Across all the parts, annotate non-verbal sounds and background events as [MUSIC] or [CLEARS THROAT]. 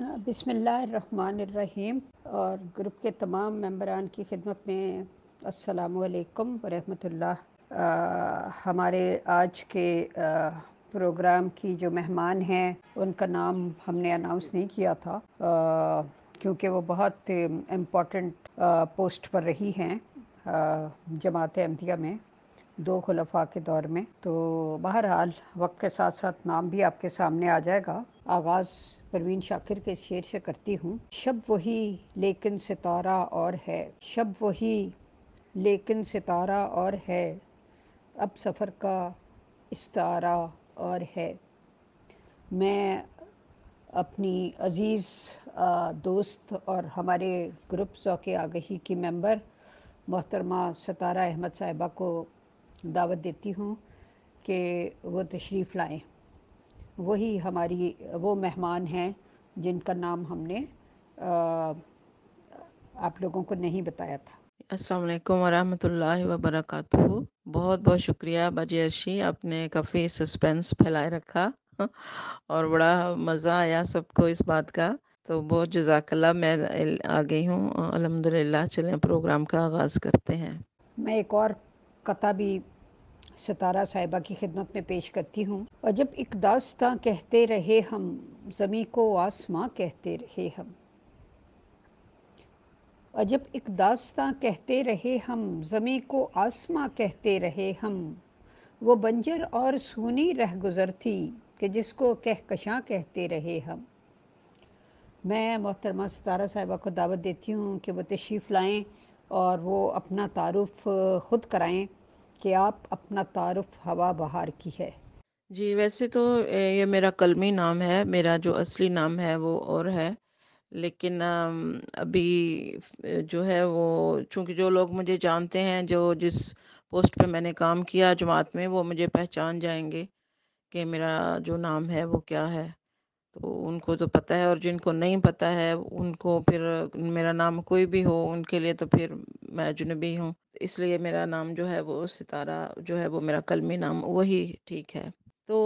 बिसमीम और ग्रुप के तमाम मम्बरान की खिदमत में असलकम वरहमतुल्लाह हमारे आज के आ, प्रोग्राम की जो मेहमान हैं उनका नाम हमने अनाउंस नहीं किया था क्योंकि वो बहुत इम्पोर्टेंट पोस्ट पर रही हैं जमात अहमदिया में दो खलफा के दौर में तो बहरहाल वक्त के साथ साथ नाम भी आपके सामने आ जाएगा आगाज़ परवीन शाकिर के शेर से करती हूँ शब वही लेकिन सितारा और है शब वही लेकिन सितारा और है अब सफ़र का इस्तारा और है मैं अपनी अज़ीज़ दोस्त और हमारे ग्रुप के आगही की मेंबर मोहतरमा सतारा अहमद साहिबा को दावत देती हूँ कि वो तशरीफ़ लाएँ वही हमारी वो मेहमान हैं जिनका नाम हमने आप लोगों को नहीं बताया था अस्सलाम वालेकुम वरहमतुल्लाहि बहुत बहुत शुक्रिया बाजी अर्शी आपने काफ़ी सस्पेंस फैलाए रखा [LAUGHS] और बड़ा मज़ा आया सबको इस बात का तो बहुत जजाकल्ला मैं आ गई हूँ अलहमदिल्ला चलें प्रोग्राम का आगाज़ करते हैं मैं एक और कथा भी सतारा साहिबा की खिदमत में पेश करती हूँ और जब एक दास्तां कहते रहे हम ज़मी को आसमां कहते रहे हम अजब एक दास्तां कहते रहे हम ज़मी को आसमां कहते रहे हम वो बंजर और सूनी रह गुज़र थी कि जिसको कहकशां कहते रहे हम मैं मोहतरमा सतारा साहिबा को दावत देती हूँ कि वो तशरीफ़ लाएँ और वो अपना तारुफ ख़ुद कराएँ कि आप अपना तारफ़ हवा बहार की है जी वैसे तो ये मेरा कलमी नाम है मेरा जो असली नाम है वो और है लेकिन अभी जो है वो चूंकि जो लोग मुझे जानते हैं जो जिस पोस्ट पे मैंने काम किया जमात में वो मुझे पहचान जाएंगे कि मेरा जो नाम है वो क्या है तो उनको तो पता है और जिनको नहीं पता है उनको फिर मेरा नाम कोई भी हो उनके लिए तो फिर मैं अजनबी हूँ इसलिए मेरा नाम जो है वो सितारा जो है वो मेरा कलमी नाम वही ठीक है तो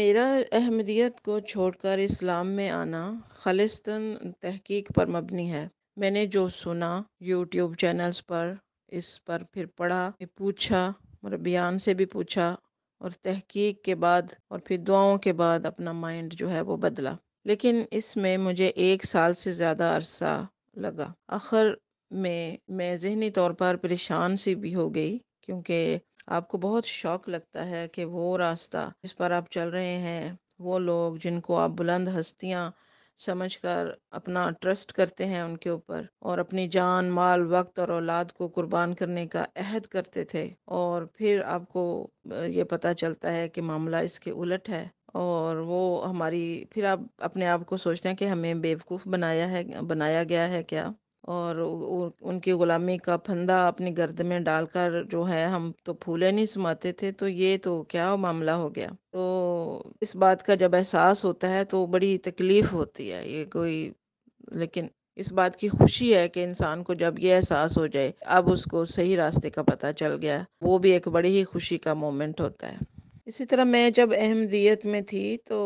मेरा अहमदियत को छोड़कर इस्लाम में आना खालिस्तन तहकीक पर मबनी है मैंने जो सुना यूट्यूब चैनल्स पर इस पर फिर पढ़ा पूछा मतलब बयान से भी पूछा और तहकीक के बाद और फिर दुआओं के बाद अपना माइंड जो है वो बदला लेकिन इसमें मुझे एक साल से ज़्यादा अरसा लगा आखिर में मैं जहनी तौर पर परेशान सी भी हो गई क्योंकि आपको बहुत शौक लगता है कि वो रास्ता जिस पर आप चल रहे हैं वो लोग जिनको आप बुलंद हस्तियाँ समझकर अपना ट्रस्ट करते हैं उनके ऊपर और अपनी जान माल वक्त और औलाद को कुर्बान करने का अहद करते थे और फिर आपको ये पता चलता है कि मामला इसके उलट है और वो हमारी फिर आप अपने आप को सोचते हैं कि हमें बेवकूफ़ बनाया है बनाया गया है क्या और उनकी ग़ुलामी का फंदा अपनी गर्द में डालकर जो है हम तो फूले नहीं समाते थे तो ये तो क्या मामला हो गया तो इस बात का जब एहसास होता है तो बड़ी तकलीफ़ होती है ये कोई लेकिन इस बात की खुशी है कि इंसान को जब ये एहसास हो जाए अब उसको सही रास्ते का पता चल गया वो भी एक बड़ी ही खुशी का मोमेंट होता है इसी तरह मैं जब अहमदियत में थी तो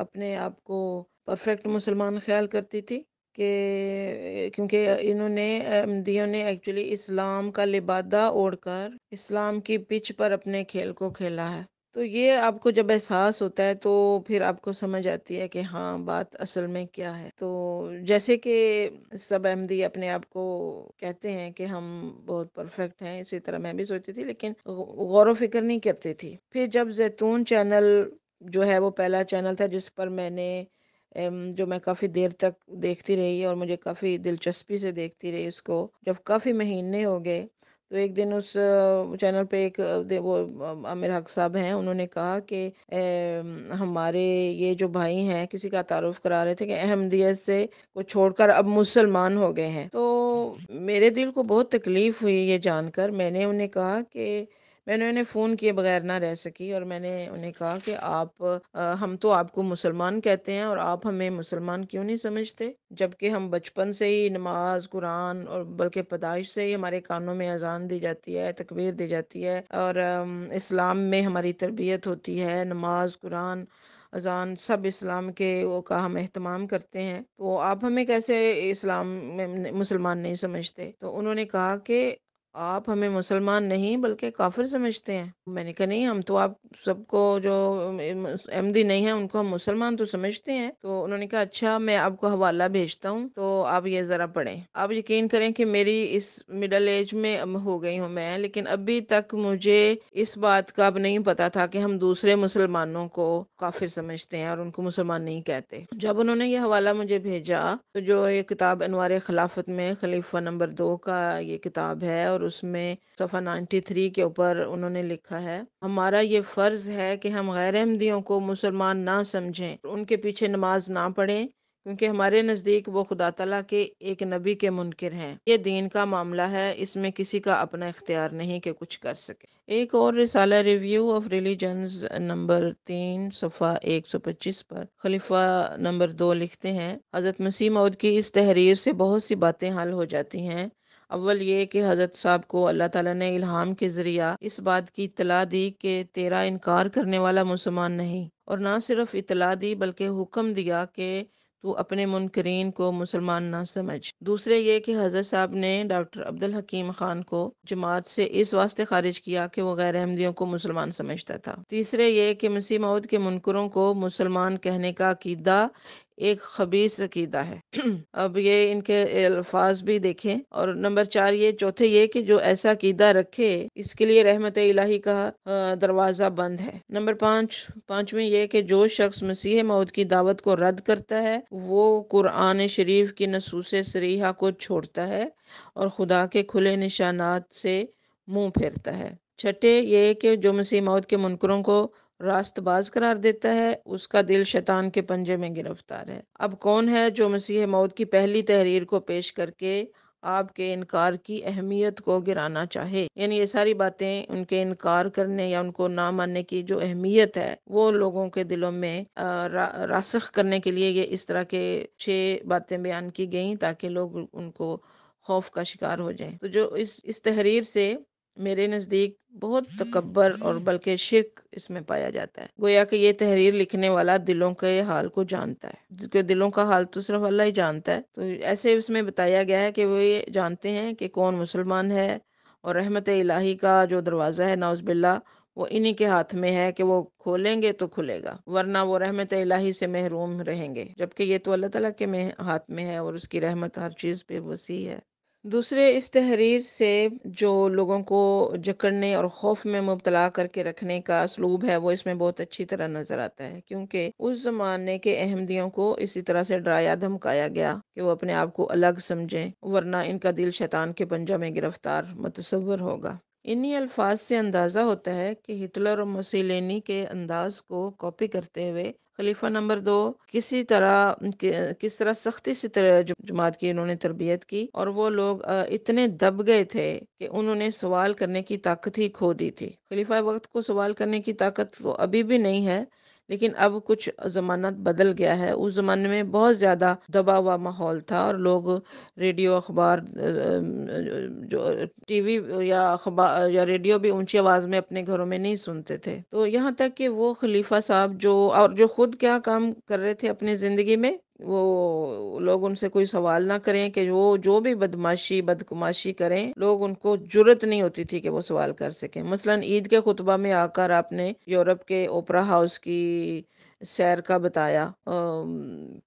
अपने आप को परफेक्ट मुसलमान ख्याल करती थी कि क्योंकि इन्होंने अहमदियों ने एक्चुअली इस्लाम का लिबादा ओढ़कर इस्लाम की पिच पर अपने खेल को खेला है तो ये आपको जब एहसास होता है तो फिर आपको समझ आती है कि हाँ बात असल में क्या है तो जैसे कि सब अहमदी अपने आप को कहते हैं कि हम बहुत परफेक्ट हैं इसी तरह मैं भी सोचती थी लेकिन गौर फिक्र नहीं करती थी फिर जब जैतून चैनल जो है वो पहला चैनल था जिस पर मैंने जो मैं काफ़ी देर तक देखती रही और मुझे काफ़ी दिलचस्पी से देखती रही उसको जब काफ़ी महीने हो गए तो एक दिन उस चैनल पे एक वो आमिर हक साहब हैं उन्होंने कहा कि हमारे ये जो भाई हैं किसी का तारुफ करा रहे थे कि अहमदियत से को छोड़कर अब मुसलमान हो गए हैं तो मेरे दिल को बहुत तकलीफ हुई ये जानकर मैंने उन्हें कहा कि मैंने उन्हें फ़ोन किए बगैर ना रह सकी और मैंने उन्हें कहा कि आप आ, हम तो आपको मुसलमान कहते हैं और आप हमें मुसलमान क्यों नहीं समझते जबकि हम बचपन से ही नमाज कुरान और बल्कि पैदाइश से ही हमारे कानों में अजान दी जाती है तकबीर दी जाती है और आ, इस्लाम में हमारी तरबियत होती है नमाज कुरान अजान सब इस्लाम के वो का हम अहतमाम करते हैं तो आप हमें कैसे इस्लाम में मुसलमान नहीं समझते तो उन्होंने कहा कि आप हमें मुसलमान नहीं बल्कि काफिर समझते हैं मैंने कहा नहीं हम तो आप सबको जो अहमदी नहीं है उनको हम मुसलमान तो समझते हैं तो उन्होंने कहा अच्छा मैं आपको हवाला भेजता हूँ तो आप ये ज़रा पढ़ें आप यकीन करें कि मेरी इस मिडल एज में हो गई हूँ मैं लेकिन अभी तक मुझे इस बात का अब नहीं पता था कि हम दूसरे मुसलमानों को काफिर समझते हैं और उनको मुसलमान नहीं कहते जब उन्होंने ये हवाला मुझे भेजा तो जो ये किताब अनवार खिलाफत में खलीफा नंबर दो का ये किताब है और और उसमें सफ़ा 93 के ऊपर उन्होंने लिखा है हमारा ये फ़र्ज़ है कि हम गैर अहमदियों को मुसलमान ना समझें उनके पीछे नमाज ना पढ़ें क्योंकि हमारे नज़दीक वो खुदा तला के एक नबी के मुनकर हैं ये दीन का मामला है इसमें किसी का अपना इख्तियार नहीं कि कुछ कर सके एक और रिसाला रिव्यू ऑफ रिलीजन नंबर तीन सफ़ा एक सौ पच्चीस पर खलीफा नंबर दो लिखते हैं हज़रत मसीम की इस तहरीर से बहुत सी बातें हल हो जाती हैं अव्वल ये कि हज़रत साहब को अल्लाह ताला ने इल्हाम के ज़रिया इस बात की इतला दी कि तेरा इनकार करने वाला मुसलमान नहीं और ना सिर्फ इतला दी बल्कि हुक्म दिया कि तू अपने मुनकरीन को मुसलमान ना समझ दूसरे ये कि हजरत साहब ने डॉक्टर अब्दुल हकीम खान को जमात से इस वास्ते खारिज किया कि वो गैर अहमदियों को मुसलमान समझता था तीसरे ये कि मसीह मऊद के मुनकरों को मुसलमान कहने का अकीदा एक खबीस अकीदा है [CLEARS THROAT] अब ये इनके अल्फाज भी देखें और नंबर चार ये चौथे ये कि जो ऐसा अकीदा रखे इसके लिए रहमत इलाही का दरवाजा बंद है नंबर पांच पांचवें ये कि जो शख्स मसीह मौत की दावत को रद्द करता है वो कुरान शरीफ की नसूस सरीहा को छोड़ता है और खुदा के खुले निशानात से मुंह फेरता है छठे ये कि जो मसीह मौत के मुनकरों को रास्तबाज करार देता है उसका दिल शैतान के पंजे में गिरफ्तार है अब कौन है जो मसीह मौत की पहली तहरीर को पेश करके आपके इनकार की अहमियत को गिराना चाहे यानी ये सारी बातें उनके इनकार करने या उनको ना मानने की जो अहमियत है वो लोगों के दिलों में रा, रासख करने के लिए ये इस तरह के छह बातें बयान की गई ताकि लोग उनको खौफ का शिकार हो जाए तो जो इस इस तहरीर से मेरे नज़दीक बहुत तकबर और हम्म। बल्कि शिरक इसमें पाया जाता है गोया कि ये तहरीर लिखने वाला दिलों के हाल को जानता है जिसके दिलों का हाल तो सिर्फ अल्लाह ही जानता है तो ऐसे इसमें बताया गया है कि वो ये जानते हैं कि कौन मुसलमान है और रहमत इलाही का जो दरवाज़ा है नाउज़बिल्ला वो इन्हीं के हाथ में है कि वो खोलेंगे तो खुलेगा वरना वो रहमत इलाही से महरूम रहेंगे जबकि ये तो अल्लाह ताला के हाथ में है और उसकी रहमत हर चीज़ पे वसी है दूसरे इस तहरीर से जो लोगों को जकड़ने और खौफ में मुबतला करके रखने का असलूब है वो इसमें बहुत अच्छी तरह नज़र आता है क्योंकि उस ज़माने के अहमदियों को इसी तरह से डराया धमकाया गया कि वो अपने आप को अलग समझें वरना इनका दिल शैतान के पंजा में गिरफ्तार मतसवर होगा इन्हीं अल्फाज से अंदाज़ा होता है कि हिटलर और मसीलिनी के अंदाज को कॉपी करते हुए खलीफा नंबर दो किसी तरह कि, किस तरह सख्ती से जमात की उन्होंने तरबियत की और वो लोग इतने दब गए थे कि उन्होंने सवाल करने की ताकत ही खो दी थी खलीफा वक्त को सवाल करने की ताकत तो अभी भी नहीं है लेकिन अब कुछ ज़माना बदल गया है उस ज़माने में बहुत ज़्यादा दबा हुआ माहौल था और लोग रेडियो अखबार जो टीवी या अखबार या रेडियो भी ऊंची आवाज़ में अपने घरों में नहीं सुनते थे तो यहाँ तक कि वो खलीफा साहब जो और जो खुद क्या काम कर रहे थे अपनी ज़िंदगी में वो लोग उनसे कोई सवाल ना करें कि वो जो भी बदमाशी बदकुमाशी करें लोग उनको जरूरत नहीं होती थी कि वो सवाल कर सकें मसलन ईद के खुतबा में आकर आपने यूरोप के ओपरा हाउस की सैर का बताया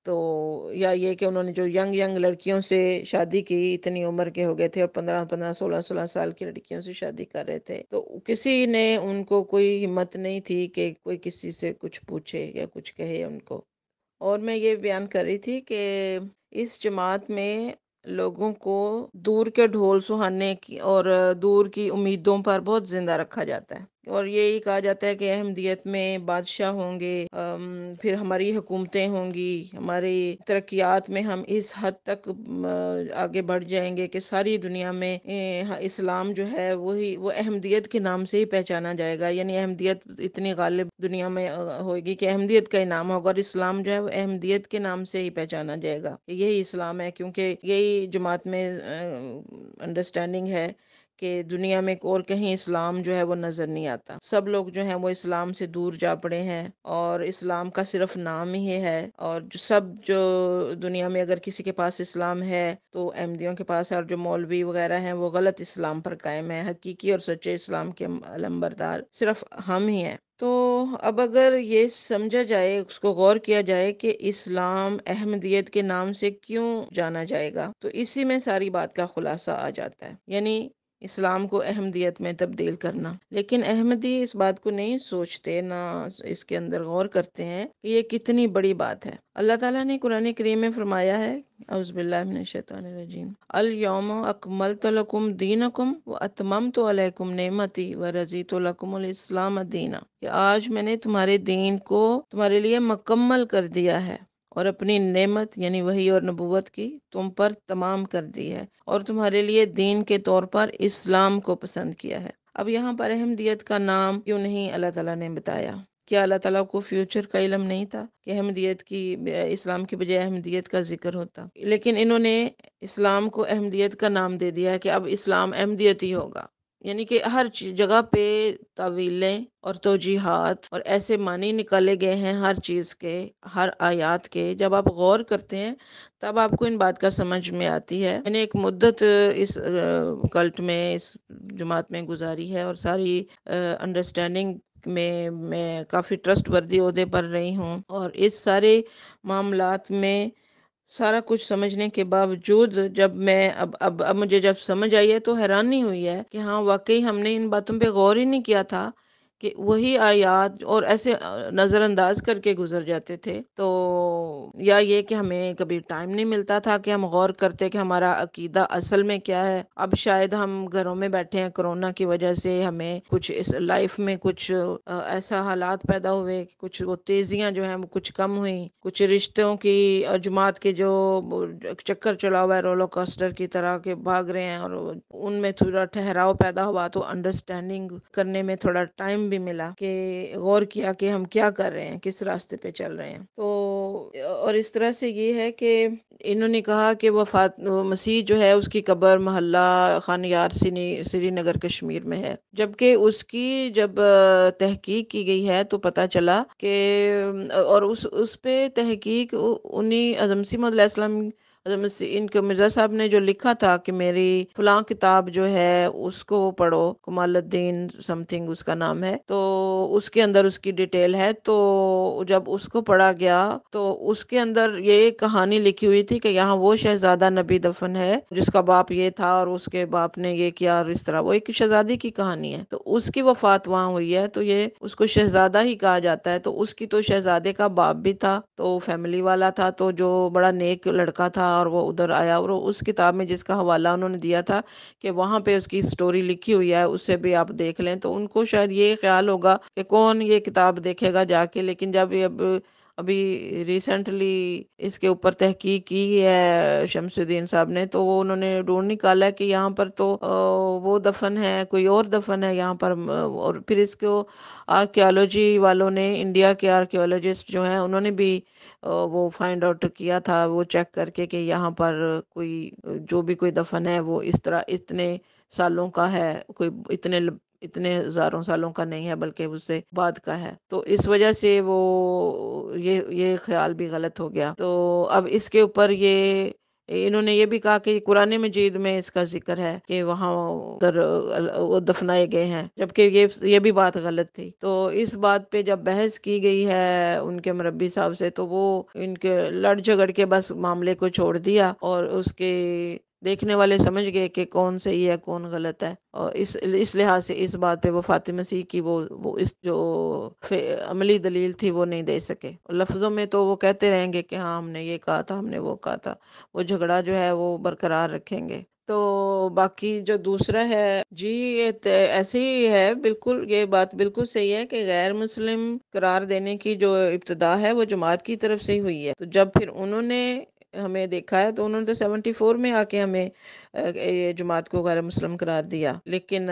तो या ये कि उन्होंने जो यंग यंग लड़कियों से शादी की इतनी उम्र के हो गए थे और पंद्रह पंद्रह सोलह सोलह साल की लड़कियों से शादी कर रहे थे तो किसी ने उनको कोई हिम्मत नहीं थी कि कोई किसी से कुछ पूछे या कुछ कहे उनको और मैं ये बयान कर रही थी कि इस जमात में लोगों को दूर के ढोल सुहाने की और दूर की उम्मीदों पर बहुत जिंदा रखा जाता है और यही कहा जाता है कि अहमदियत में बादशाह होंगे फिर हमारी हुकूमतें होंगी हमारी तरक्यात में हम इस हद तक आगे बढ़ जाएंगे कि सारी दुनिया में इस्लाम जो है वही वो, वो अहमदियत के नाम से ही पहचाना जाएगा यानी अहमदियत इतनी गालिब दुनिया में होगी कि अहमदियत का ही नाम होगा और इस्लाम जो है वो अहमदियत के नाम से ही पहचाना जाएगा यही इस्लाम है क्योंकि यही जमात में अंडरस्टैंडिंग है कि दुनिया में और कहीं इस्लाम जो है वो नज़र नहीं आता सब लोग जो हैं वो इस्लाम से दूर जा पड़े हैं और इस्लाम का सिर्फ नाम ही है और जो सब जो दुनिया में अगर किसी के पास इस्लाम है तो अहमदियों के पास है और जो मौलवी वगैरह हैं वो गलत इस्लाम पर कायम है हकीकी और सच्चे इस्लाम के अलम्बरदार सिर्फ हम ही हैं तो अब अगर ये समझा जाए उसको गौर किया जाए कि इस्लाम अहमदियत के नाम से क्यों जाना जाएगा तो इसी में सारी बात का खुलासा आ जाता है यानी इस्लाम को अहमदियत में तब्दील करना लेकिन अहमदी इस बात को नहीं सोचते ना इसके अंदर गौर करते हैं कि ये कितनी बड़ी बात है अल्लाह ताला ने कुरान करीम में फरमाया है अउज़बिल्लाशैतानरजीम अकमल व अतमम तो व रजी इस्लाम दीना आज मैंने तुम्हारे दीन को तुम्हारे लिए मकम्मल कर दिया है और अपनी नेमत यानी वही और नबूवत की तुम पर तमाम कर दी है और तुम्हारे लिए दीन के तौर पर इस्लाम को पसंद किया है अब यहाँ पर अहमदियत का नाम क्यों नहीं अल्लाह ताला ने बताया क्या अल्लाह ताला को फ्यूचर का इलम नहीं था कि अहमदियत की इस्लाम की बजाय अहमदियत का जिक्र होता लेकिन इन्होंने इस्लाम को अहमदियत का नाम दे दिया कि अब इस्लाम अहमदियत ही होगा यानी कि हर जगह पे तवीलें और तोजीहात और ऐसे मानी निकाले गए हैं हर चीज़ के हर आयात के जब आप गौर करते हैं तब आपको इन बात का समझ में आती है मैंने एक मुद्दत इस कल्ट में इस जमात में गुजारी है और सारी अंडरस्टैंडिंग में मैं काफ़ी ट्रस्ट वर्दी अहदे पर रही हूँ और इस सारे मामलात में सारा कुछ समझने के बावजूद जब मैं अब अब अब मुझे जब समझ आई है तो हैरानी हुई है कि हाँ वाकई हमने इन बातों पे गौर ही नहीं किया था कि वही आयात और ऐसे नज़रअंदाज करके गुजर जाते थे तो या ये कि हमें कभी टाइम नहीं मिलता था कि हम गौर करते कि हमारा अकीदा असल में क्या है अब शायद हम घरों में बैठे हैं कोरोना की वजह से हमें कुछ इस लाइफ में कुछ ऐसा हालात पैदा हुए कुछ वो तेज़ियाँ जो हैं वो कुछ कम हुई कुछ रिश्तों की जुमात के जो चक्कर चला हुआ है रोलो कास्टर की तरह के भाग रहे हैं और उनमें थोड़ा ठहराव पैदा हुआ तो अंडरस्टैंडिंग करने में थोड़ा टाइम भी मिला कि गौर किया कि हम क्या कर रहे हैं किस रास्ते पे चल रहे हैं तो और इस तरह से ये है कि इन्होंने कहा कि वफात मसीह जो है उसकी कब्र महल्ला खान यार श्रीनगर कश्मीर में है जबकि उसकी जब तहकीक की गई है तो पता चला कि और उस उस पे तहकीक उन्हीं अजमसी मदलम मतलब इनकम मिर्ज़ा साहब ने जो लिखा था कि मेरी फलां किताब जो है उसको पढ़ो कमालद्दीन समथिंग उसका नाम है तो उसके अंदर उसकी डिटेल है तो जब उसको पढ़ा गया तो उसके अंदर ये कहानी लिखी हुई थी कि यहाँ वो शहजादा नबी दफन है जिसका बाप ये था और उसके बाप ने ये किया और इस तरह वो एक शहजादी की कहानी है तो उसकी वफात वहां हुई है तो ये उसको शहजादा ही कहा जाता है तो उसकी तो शहजादे का बाप भी था तो फैमिली वाला था तो जो बड़ा नेक लड़का था था और वो उधर आया और उस किताब में जिसका हवाला उन्होंने दिया था कि वहाँ पे उसकी स्टोरी लिखी हुई है उससे भी आप देख लें तो उनको शायद ये ख्याल होगा कि कौन ये किताब देखेगा जाके लेकिन जब अब अभी रिसेंटली इसके ऊपर तहकीक की है शमसुद्दीन साहब ने तो वो उन्होंने ढूंढ निकाला कि यहाँ पर तो वो दफन है कोई और दफन है यहाँ पर और फिर इसको आर्कियोलॉजी वालों ने इंडिया के आर्कियोलॉजिस्ट जो हैं उन्होंने भी वो फाइंड आउट किया था वो चेक करके कि यहाँ पर कोई जो भी कोई दफन है वो इस तरह इतने सालों का है कोई इतने इतने हजारों सालों का नहीं है बल्कि उससे बाद का है तो इस वजह से वो ये ये ख्याल भी गलत हो गया तो अब इसके ऊपर ये इन्होंने ये भी कहा कि कुरान मजीद में इसका जिक्र है कि वहाँ उधर वो दफनाए गए हैं जबकि ये ये भी बात गलत थी तो इस बात पे जब बहस की गई है उनके मरबी साहब से तो वो इनके लड़ झगड़ के बस मामले को छोड़ दिया और उसके देखने वाले समझ गए कि कौन सही है कौन गलत है और इस इस लिहाज से इस बात पे वो फातिमा मसीह की वो वो इस जो अमली दलील थी वो नहीं दे सके लफ्ज़ों में तो वो कहते रहेंगे कि हाँ हमने ये कहा था हमने वो कहा था वो झगड़ा जो है वो बरकरार रखेंगे तो बाकी जो दूसरा है जी ये ऐसे ही है बिल्कुल ये बात बिल्कुल सही है कि गैर मुस्लिम करार देने की जो इब्तदा है वो जमात की तरफ से ही हुई है तो जब फिर उन्होंने हमें देखा है तो उन्होंने तो सेवेंटी फोर में आके हमें जमात को गैर मुस्लिम करार दिया लेकिन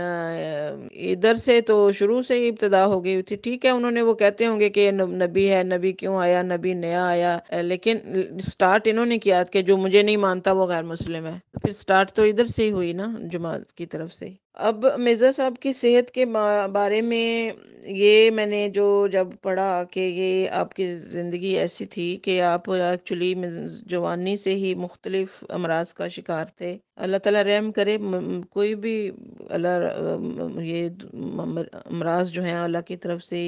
इधर से तो शुरू से ही इब्तदा हो गई थी ठीक है उन्होंने वो कहते होंगे कि नबी है नबी क्यों आया नबी नया आया लेकिन स्टार्ट इन्होंने किया कि जो मुझे नहीं मानता वो गैर मुस्लिम है तो फिर स्टार्ट तो इधर से ही हुई ना जमात की तरफ से अब मिर्ज़ा साहब की सेहत के बारे में ये मैंने जो जब पढ़ा कि ये आपकी ज़िंदगी ऐसी थी कि आप एक्चुअली जवानी से ही मुख्तलिफ अमराज का शिकार थे अल्लाह ताला रहम करे कोई भी अल्लाह ये अमराज जो है अल्लाह की तरफ से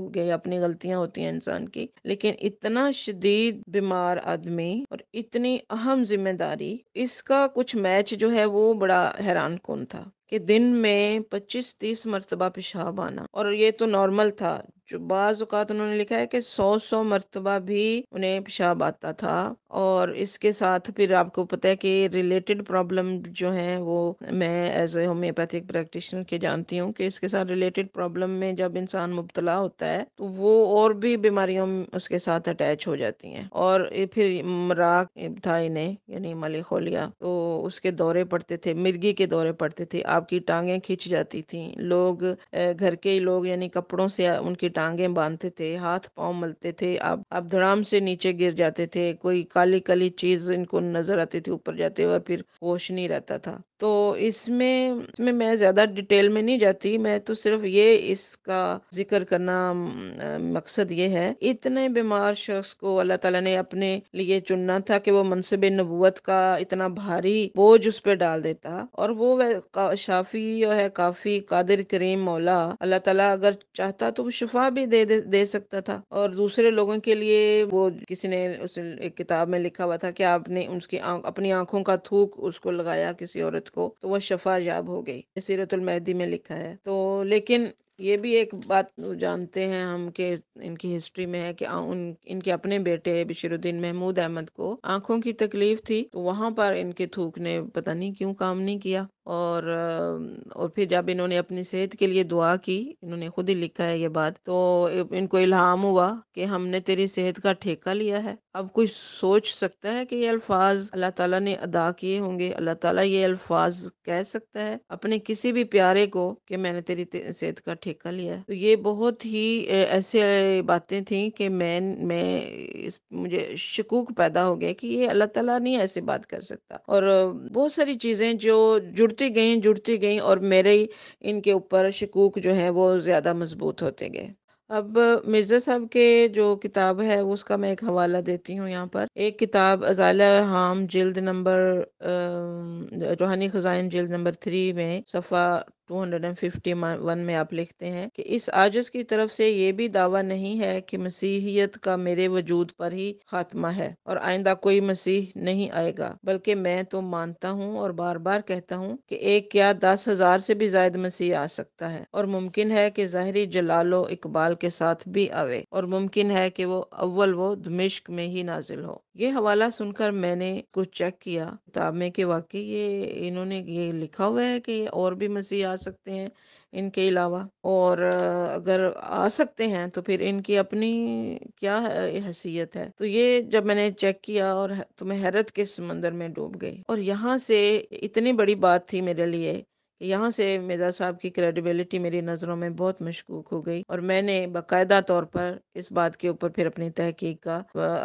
हो गए अपनी गलतियां होती हैं इंसान की लेकिन इतना शदीद बीमार आदमी और इतनी अहम जिम्मेदारी इसका कुछ मैच जो है वो बड़ा हैरान कौन था कि दिन में 25-30 मरतबा पेशाब आना और ये तो नॉर्मल था जो बाज़ अवत उन्होंने लिखा है कि सौ सौ मरतबा भी उन्हें पेशाब आता था और इसके साथ फिर आपको पता है कि रिलेटेड प्रॉब्लम जो है वो मैं एज ए होम्योपैथिक प्रैक्टिशनर के जानती हूँ कि इसके साथ रिलेटेड प्रॉब्लम में जब इंसान मुबतला होता है तो वो और भी बीमारियों उसके साथ अटैच हो जाती हैं और फिर मराक था इन्हें यानी मलिकोलिया तो उसके दौरे पड़ते थे मिर्गी के दौरे पड़ते थे आपकी टांगें खिंच जाती थी लोग घर के ही लोग यानी कपड़ों से उनकी टांगे बांधते थे हाथ पांव मलते थे अब अब धड़ाम से नीचे गिर जाते थे कोई काली काली चीज इनको नजर आती थी ऊपर जाते और फिर होश नहीं रहता था तो इसमें इसमें मैं ज़्यादा डिटेल में नहीं जाती मैं तो सिर्फ ये इसका जिक्र करना मकसद ये है इतने बीमार शख्स को अल्लाह ताला ने अपने लिए चुनना था कि वो मनसब नबूत का इतना भारी बोझ उस पर डाल देता और वो शाफी शाफी है काफ़ी कादिर करीम मौला अल्लाह ताला अगर चाहता तो वो शफा भी दे, दे दे सकता था और दूसरे लोगों के लिए वो किसी ने उस एक किताब में लिखा हुआ था कि आपने उसकी आँख अपनी आंखों का थूक उसको लगाया किसी औरत को तो वह शफा याब हो गई सीरतुल महदी में लिखा है तो लेकिन ये भी एक बात जानते हैं हम के इनकी हिस्ट्री में है कि उन इनके अपने बेटे बशीरुद्दीन महमूद अहमद को आंखों की तकलीफ थी तो वहाँ पर इनके थूक ने पता नहीं क्यों काम नहीं किया और और फिर जब इन्होंने अपनी सेहत के लिए दुआ की इन्होंने खुद ही लिखा है ये बात तो इनको इल्हाम हुआ कि हमने तेरी सेहत का ठेका लिया है अब कोई सोच सकता है कि ये अल्फाज अल्लाह ताला ने अदा किए होंगे अल्लाह ताला ये अल्फाज कह सकता है अपने किसी भी प्यारे को कि मैंने तेरी सेहत का ठेका ठेका लिया है तो ये बहुत ही ऐसे बातें थी कि मैं मैं इस मुझे शकूक पैदा हो गया कि ये अल्लाह तला नहीं ऐसे बात कर सकता और बहुत सारी चीज़ें जो जुड़ती गई जुड़ती गई और मेरे इनके ऊपर शकूक जो है वो ज़्यादा मजबूत होते गए अब मिर्ज़ा साहब के जो किताब है उसका मैं एक हवाला देती हूँ यहाँ पर एक किताब अजाला हाम जिल्द नंबर रूहानी खजाइन जिल्द नंबर थ्री में सफ़ा 251 में आप लिखते हैं कि इस आजस की तरफ से ये भी दावा नहीं है कि मसीहियत का मेरे वजूद पर ही खात्मा है और आइंदा कोई मसीह नहीं आएगा बल्कि मैं तो मानता हूँ और बार बार कहता हूँ कि एक क्या दस हजार से भी जायद मसीह आ सकता है और मुमकिन है कि जहरी जलालो इकबाल के साथ भी आवे और मुमकिन है कि वो अव्वल वो दमिश्क में ही नाजिल हो ये हवाला सुनकर मैंने कुछ चेक किया किताब में कि वाकई ये इन्होंने ये लिखा हुआ है कि और भी मसीह आ सकते हैं इनके अलावा और अगर आ सकते हैं तो फिर इनकी अपनी क्या हैसियत है तो ये जब मैंने चेक किया और तो मैं हैरत के समंदर में डूब गई और यहाँ से इतनी बड़ी बात थी मेरे लिए यहाँ से मिर्जा साहब की क्रेडिबिलिटी मेरी नज़रों में बहुत मशकूक हो गई और मैंने बाकायदा तौर पर इस बात के ऊपर फिर अपनी तहकीक का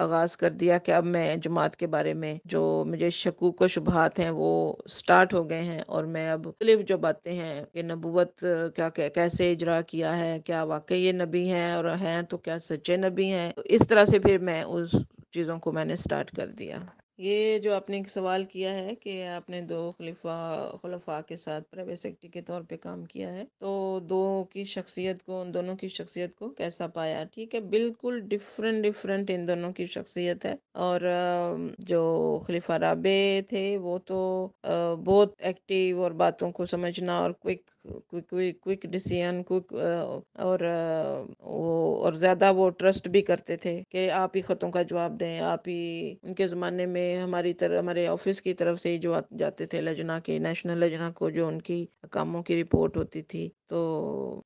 आगाज़ कर दिया कि अब मैं जमात के बारे में जो मुझे शकूक व शुभात हैं वो स्टार्ट हो गए हैं और मैं अब मुख्तलिफ जो बातें हैं कि नबूत क्या कैसे इजरा किया है क्या वाकई ये नबी हैं और हैं तो क्या सच्चे नबी हैं तो इस तरह से फिर मैं उस चीज़ों को मैंने स्टार्ट कर दिया ये जो आपने सवाल किया है कि आपने दो खलीफा खलफा के साथ प्राइवेट सेक्टर के तौर पे काम किया है तो दो की शख्सियत को उन दोनों की शख्सियत को कैसा पाया ठीक है बिल्कुल डिफरेंट डिफरेंट इन दोनों की शख्सियत है और जो खलीफा राबे थे वो तो बहुत एक्टिव और बातों को समझना और quick quick quick decision quick और uh, वो और ज्यादा वो ट्रस्ट भी करते थे कि आप ही खतों का जवाब दें आप ही उनके ज़माने में हमारी तरह हमारे ऑफिस की तरफ से ही जो जाते थे लजना के नेशनल लजना को जो उनकी कामों की रिपोर्ट होती थी तो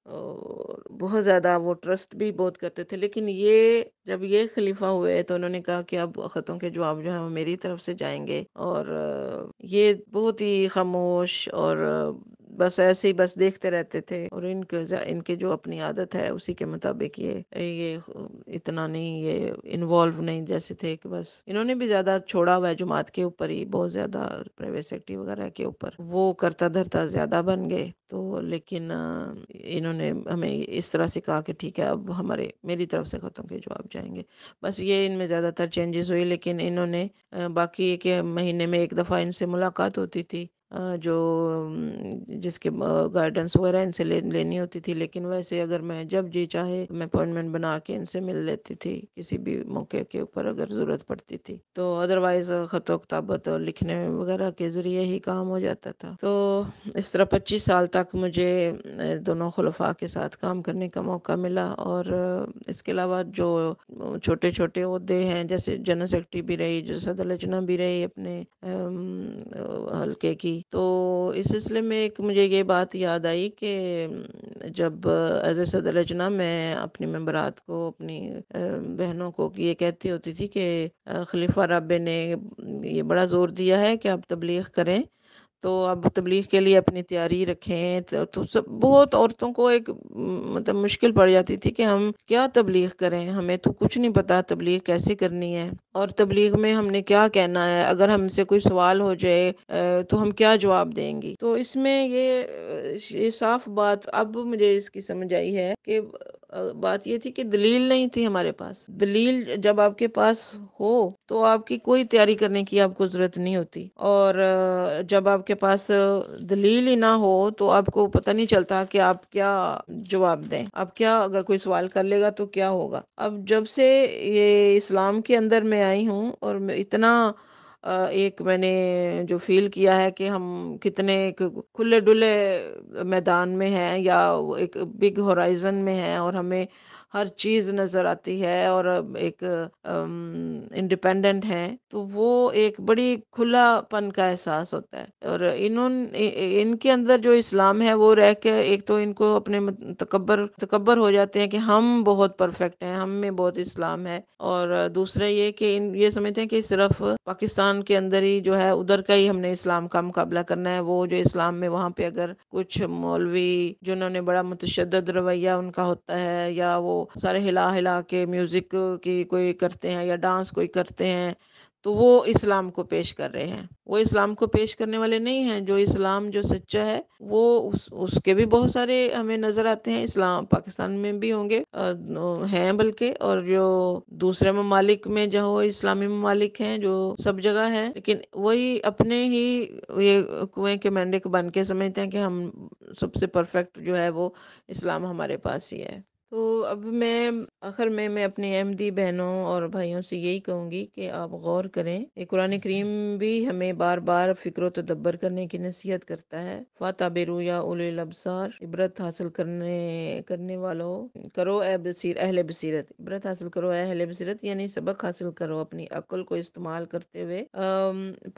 बहुत ज़्यादा वो ट्रस्ट भी बहुत करते थे लेकिन ये जब ये खलीफा हुए तो उन्होंने कहा कि अब ख़तों के जवाब जो है वो मेरी तरफ से जाएंगे और uh, ये बहुत ही खामोश और बस ऐसे ही बस देखते रहते थे और इनके इनके जो अपनी आदत है उसी के मुताबिक ये ये इतना नहीं ये इन्वॉल्व नहीं जैसे थे कि बस इन्होंने भी ज्यादा छोड़ा हुआ जुमात के ऊपर ही बहुत ज्यादा प्राइवेट सेक्टर वगैरह के ऊपर वो करता धरता ज्यादा बन गए तो लेकिन इन्होंने हमें इस तरह से कहा कि ठीक है अब हमारे मेरी तरफ से ख़त्म के जवाब जाएंगे बस ये इनमें ज़्यादातर चेंजेस हुए लेकिन इन्होंने बाकी के महीने में एक दफ़ा इनसे मुलाकात होती थी जो जिसके गाइडेंस वगैरह इनसे ले, लेनी होती थी लेकिन वैसे अगर मैं जब जी चाहे मैं अपॉइंटमेंट बना के इनसे मिल लेती थी किसी भी मौके के ऊपर अगर ज़रूरत पड़ती थी तो अदरवाइज़ खतों किताबत और लिखने वगैरह के ज़रिए ही काम हो जाता था तो इस तरह पच्चीस साल तक मुझे दोनों खलफा के साथ काम करने का मौका मिला और इसके अलावा जो छोटे छोटे अहदे हैं जैसे जनरल सेक्रेटरी भी रही जो सदर लजना भी रही अपने हल्के की थी तो इस सिलसिले में एक मुझे ये बात याद आई कि जब एज ए सदर रचना मैं अपनी मेम्बरात को अपनी बहनों को ये कहती होती थी कि खलीफा रबे ने ये बड़ा ज़ोर दिया है कि आप तबलीग करें तो अब तबलीग के लिए अपनी तैयारी रखें तो, तो सब बहुत औरतों को एक मतलब मुश्किल पड़ जाती थी कि हम क्या तबलीग करें हमें तो कुछ नहीं पता तबलीग कैसे करनी है और तबलीग में हमने क्या कहना है अगर हमसे कोई सवाल हो जाए तो हम क्या जवाब देंगी तो इसमें ये ये साफ बात अब मुझे इसकी समझ आई है कि बात ये थी कि दलील नहीं थी हमारे पास दलील जब आपके पास हो तो आपकी कोई तैयारी करने की आपको ज़रूरत नहीं होती और जब आपके पास दलील ही ना हो तो आपको पता नहीं चलता कि आप क्या जवाब दें आप क्या अगर कोई सवाल कर लेगा तो क्या होगा अब जब से ये इस्लाम के अंदर में आई हूँ और इतना एक मैंने जो फील किया है कि हम कितने एक खुले डुले मैदान में हैं या एक बिग होराइजन में हैं और हमें हर चीज़ नज़र आती है और एक इंडिपेंडेंट है तो वो एक बड़ी खुलापन का एहसास होता है और इन्हों इनके अंदर जो इस्लाम है वो रह के एक तो इनको अपने तकबर तकबर हो जाते हैं कि हम बहुत परफेक्ट हैं हम में बहुत इस्लाम है और दूसरा ये कि इन ये समझते हैं कि सिर्फ पाकिस्तान के अंदर ही जो है उधर का ही हमने इस्लाम का मुकाबला करना है वो जो इस्लाम में वहां पे अगर कुछ मौलवी जिन्होंने बड़ा मुतशद रवैया उनका होता है या वो सारे हिला हिला के म्यूजिक की कोई करते हैं या डांस कोई करते हैं तो वो इस्लाम को पेश कर रहे हैं वो इस्लाम को पेश करने वाले नहीं हैं जो इस्लाम जो सच्चा है वो उस, उसके भी बहुत सारे हमें नजर आते हैं इस्लाम पाकिस्तान में भी होंगे हैं बल्कि और जो दूसरे ममालिक में जो इस्लामी ममालिक हैं जो सब जगह है लेकिन वही अपने ही ये कुएं के मेंढक बन के समझते हैं कि हम सबसे परफेक्ट जो है वो इस्लाम हमारे पास ही है तो अब मैं आखिर में मैं अपने अहमदी बहनों और भाइयों से यही कहूँगी कि आप गौर करें कुरान करीम भी हमें बार बार फ़िक्र तदब्बर करने की नसीहत करता है फ़ाता बेरूया उलसार इबरत हासिल करने करने वालों करो ए बसीर अहल बसीरत इबरत हासिल करो अहल बसीरत यानी सबक हासिल करो अपनी अक्ल को इस्तेमाल करते हुए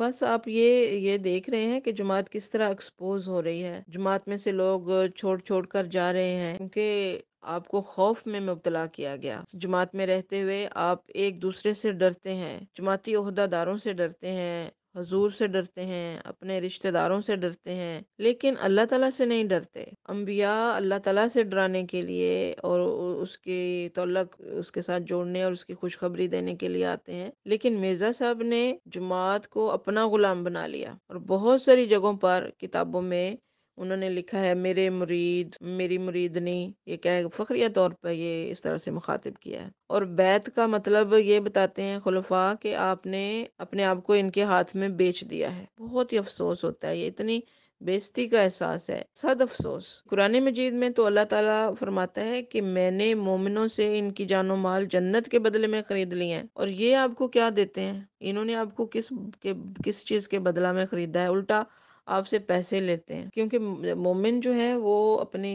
बस आप ये ये देख रहे हैं कि जमात किस तरह एक्सपोज हो रही है जमात में से लोग छोड़ छोड़ कर जा रहे हैं क्योंकि आपको खौफ में मुबतला किया गया जमात में रहते हुए आप एक दूसरे से डरते हैं जमाती अहदादारों से डरते हैं हजूर से डरते हैं अपने रिश्तेदारों से डरते हैं लेकिन अल्लाह तला से नहीं डरते अम्बिया अल्लाह तला से डराने के लिए और उसके तलक उसके साथ जोड़ने और उसकी खुशखबरी देने के लिए आते हैं लेकिन मिर्ज़ा साहब ने जमात को अपना गुलाम बना लिया और बहुत सारी जगहों पर किताबों में उन्होंने लिखा है मेरे मुरीद मेरी मुरीदनी ये क्या है तौर पर ये इस तरह से मुखातिब किया है और बैत का मतलब ये बताते हैं खुलफा कि आपने अपने आप को इनके हाथ में बेच दिया है बहुत ही अफसोस होता है ये इतनी बेस्ती का एहसास है सद अफसोस कुरान मजीद में तो अल्लाह ताला फरमाता है कि मैंने मोमिनों से इनकी जानो माल जन्नत के बदले में खरीद लिए हैं और ये आपको क्या देते हैं इन्होंने आपको किस के किस चीज के बदला में खरीदा है उल्टा आपसे पैसे लेते हैं क्योंकि मोमिन जो है वो अपनी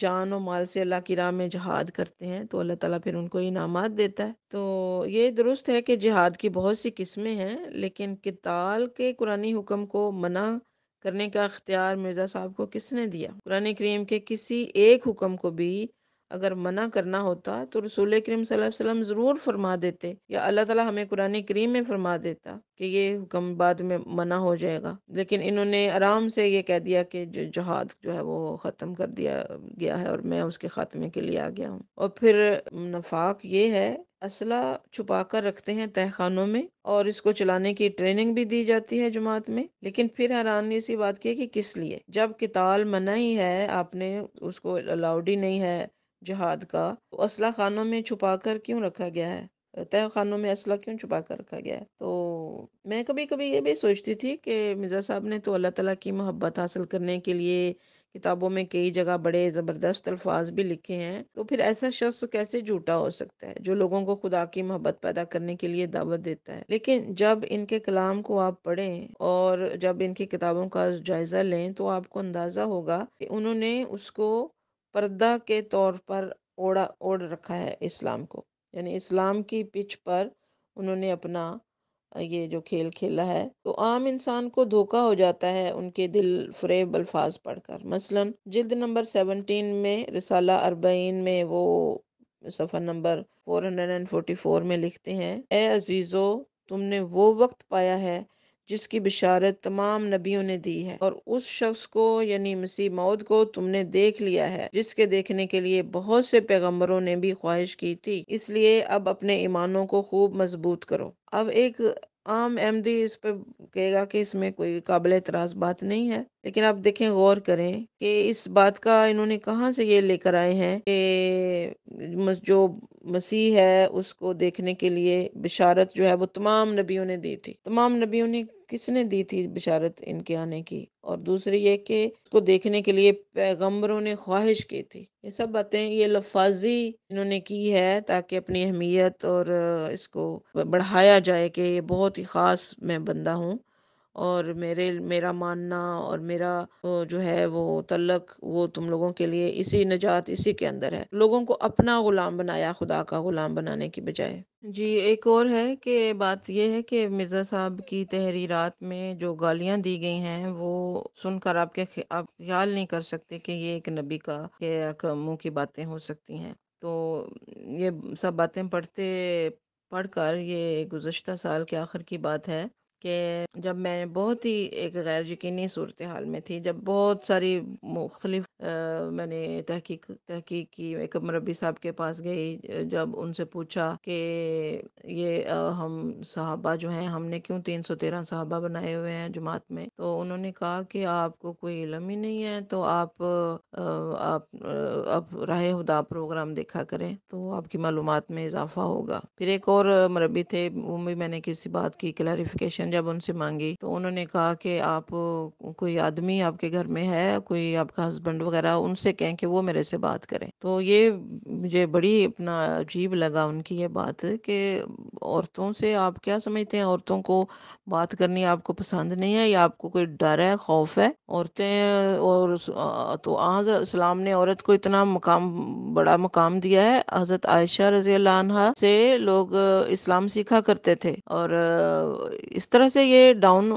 जान और माल से अल्लाह की राह में जहाद करते हैं तो अल्लाह ताला फिर उनको इनामत देता है तो ये दुरुस्त है कि जिहाद की बहुत सी किस्में हैं लेकिन किताल के कुरानी हुक्म को मना करने का अख्तियार मिर्ज़ा साहब को किसने दिया कुरानी करीम के किसी एक हुक्म को भी अगर मना करना होता तो रसूल करीम वसल्लम ज़रूर फरमा देते या अल्लाह ताला हमें कुरान करीम में फरमा देता कि ये हुक्म बाद में मना हो जाएगा लेकिन इन्होंने आराम से ये कह दिया कि जो जहाद जो है वो ख़त्म कर दिया गया है और मैं उसके ख़ात्मे के लिए आ गया हूँ और फिर नफाक ये है असला छुपा कर रखते हैं तहखानों में और इसको चलाने की ट्रेनिंग भी दी जाती है जमात में लेकिन फिर हैरानी सी बात की है कि किस लिए जब किताल मना ही है आपने उसको अलाउड ही नहीं है जहाद का तो असला खानों में छुपा कर क्यों रखा गया है तय खानों में असला क्यों छुपा कर रखा गया है तो मैं कभी कभी ये भी सोचती थी कि मिर्ज़ा साहब ने तो अल्लाह तला की मोहब्बत हासिल करने के लिए किताबों में कई जगह बड़े ज़बरदस्त अल्फाज भी लिखे हैं तो फिर ऐसा शख्स कैसे झूठा हो सकता है जो लोगों को खुदा की मोहब्बत पैदा करने के लिए दावत देता है लेकिन जब इनके कलाम को आप पढ़ें और जब इनकी किताबों का जायज़ा लें तो आपको अंदाज़ा होगा कि उन्होंने उसको पर्दा के तौर पर ओढ़ा ओढ़ रखा है इस्लाम को यानी इस्लाम की पिच पर उन्होंने अपना ये जो खेल खेला है तो आम इंसान को धोखा हो जाता है उनके दिल फ्रेब अल्फाज पढ़कर मसलन जिद नंबर सेवनटीन में रिसाला अरबईन में वो सफ़र नंबर 444 में लिखते हैं ए अजीज़ो तुमने वो वक्त पाया है जिसकी बिशारत तमाम नबियों ने दी है और उस शख्स को यानी मसीह मौत को तुमने देख लिया है जिसके देखने के लिए बहुत से पैगम्बरों ने भी ख्वाहिश की थी इसलिए अब अपने ईमानों को खूब मजबूत करो अब एक आम एमडी इस पर कहेगा कि इसमें कोई काबिल एतराज बात नहीं है लेकिन आप देखें गौर करें कि इस बात का इन्होंने कहाँ से ये लेकर आए हैं कि जो मसीह है उसको देखने के लिए बिशारत जो है वो तमाम नबियों ने दी थी तमाम नबियों ने किसने दी थी बिशारत इनके आने की और दूसरी ये कि उसको देखने के लिए पैगंबरों ने ख्वाहिश की थी ये सब बातें ये लफाजी इन्होंने की है ताकि अपनी अहमियत और इसको बढ़ाया जाए कि ये बहुत ही ख़ास मैं बंदा हूँ और मेरे मेरा मानना और मेरा जो है वो तलक वो तुम लोगों के लिए इसी निजात इसी के अंदर है लोगों को अपना गुलाम बनाया खुदा का गुलाम बनाने की बजाय जी एक और है कि बात यह है कि मिर्ज़ा साहब की तहरीरात में जो गालियां दी गई हैं वो सुनकर आपके आप ख्याल नहीं कर सकते कि ये एक नबी का मुंह की बातें हो सकती हैं तो ये सब बातें पढ़ते पढ़कर ये गुजशत साल के आखिर की बात है कि जब मैं बहुत ही एक गैर यकीनी सूरत हाल में थी जब बहुत सारी मुख्तलिफ मैंने तहकीक तहकीक की एक मरबी साहब के पास गई जब उनसे पूछा कि ये आ, हम साहबा जो हैं हमने क्यों तीन सौ तेरह साहबा बनाए हुए हैं जमात में तो उन्होंने कहा कि आपको कोई इलम ही नहीं है तो आप आ, आप आप राह हुदा प्रोग्राम देखा करें तो आपकी मालूम में इजाफा होगा फिर एक और मरबी थे वो भी मैंने किसी बात की क्लैरिफिकेशन जब उनसे मांगी तो उन्होंने कहा कि आप कोई आदमी आपके घर में है कोई आपका हस्बैंड वगैरह उनसे कहें कि वो मेरे से बात करें तो ये मुझे बड़ी अपना अजीब लगा उनकी ये बात कि औरतों से आप क्या समझते हैं औरतों को बात करनी आपको पसंद नहीं है या आपको कोई डर है खौफ है औरतें और तो हज़रत ने औरत को इतना मकाम बड़ा मकाम दिया है हज़रत आयशा रजी से लोग इस्लाम सीखा करते थे और इस तरह तरह से ये डाउन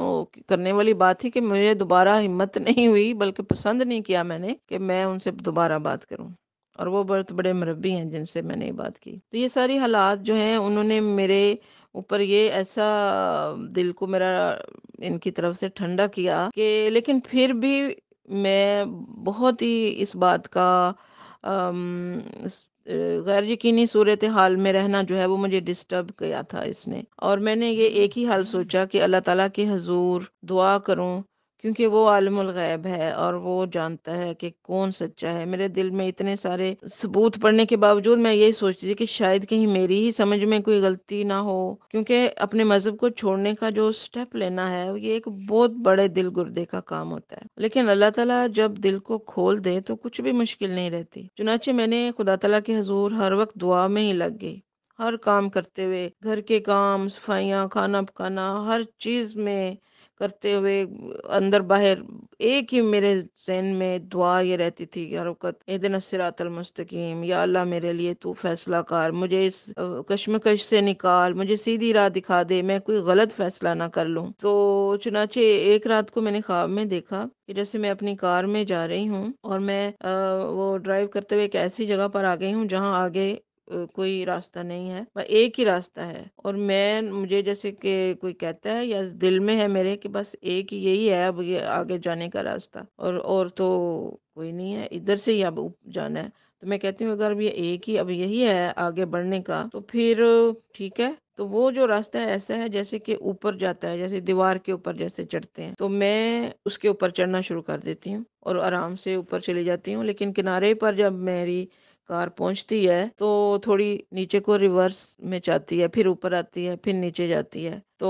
करने वाली बात थी कि मुझे दोबारा हिम्मत [LAUGHS] नहीं हुई बल्कि पसंद नहीं किया मैंने कि मैं उनसे दोबारा बात करूं और वो बर्थ बड़े मरबी हैं जिनसे मैंने ये बात की तो ये सारी हालात जो हैं उन्होंने मेरे ऊपर ये ऐसा दिल को मेरा इनकी तरफ से ठंडा किया कि लेकिन फिर भी मैं बहुत ही इस बात का गैर यकीनी सूरत हाल में रहना जो है वो मुझे डिस्टर्ब किया था इसने और मैंने ये एक ही हाल सोचा कि अल्लाह ताला के हजूर दुआ करूं क्योंकि वो आलमुल गैब है और वो जानता है कि कौन सच्चा है मेरे दिल में इतने सारे सबूत पढ़ने के बावजूद मैं यही सोचती थी कि शायद कहीं मेरी ही समझ में कोई गलती ना हो क्योंकि अपने मजहब को छोड़ने का जो स्टेप लेना है ये एक बहुत बड़े दिल गुर्दे का काम होता है लेकिन अल्लाह तला जब दिल को खोल दे तो कुछ भी मुश्किल नहीं रहती चुनाचे मैंने खुदा तला के हजूर हर वक्त दुआ में ही लग गई हर काम करते हुए घर के काम सफाइयाँ खाना पकाना हर चीज़ में करते हुए अंदर बाहर एक ही मेरे जहन में दुआ ये रहती थी हरकत दिन सिरातल मुस्तकीम या अल्लाह मेरे लिए तू फैसला कर मुझे इस कश्मकश से निकाल मुझे सीधी राह दिखा दे मैं कोई गलत फैसला ना कर लूं तो चुनाचे एक रात को मैंने ख्वाब में देखा कि जैसे मैं अपनी कार में जा रही हूँ और मैं आ, वो ड्राइव करते हुए एक ऐसी जगह पर आ गई हूँ जहाँ आगे कोई रास्ता नहीं है वह एक ही रास्ता है और मैं मुझे जैसे कि कोई कहता है या दिल में है मेरे कि बस एक ही यही है अब ये आगे जाने का रास्ता और और तो कोई नहीं है इधर से ही अब जाना है तो मैं कहती हूँ अगर अब ये एक ही अब यही है आगे बढ़ने का तो फिर ठीक है तो वो जो रास्ता है ऐसा है जैसे कि ऊपर जाता है जैसे दीवार के ऊपर जैसे चढ़ते हैं तो मैं उसके ऊपर चढ़ना शुरू कर देती हूँ और आराम से ऊपर चली जाती हूँ लेकिन किनारे पर जब मेरी कार पहुंचती है तो थोड़ी नीचे को रिवर्स में जाती है फिर ऊपर आती है फिर नीचे जाती है तो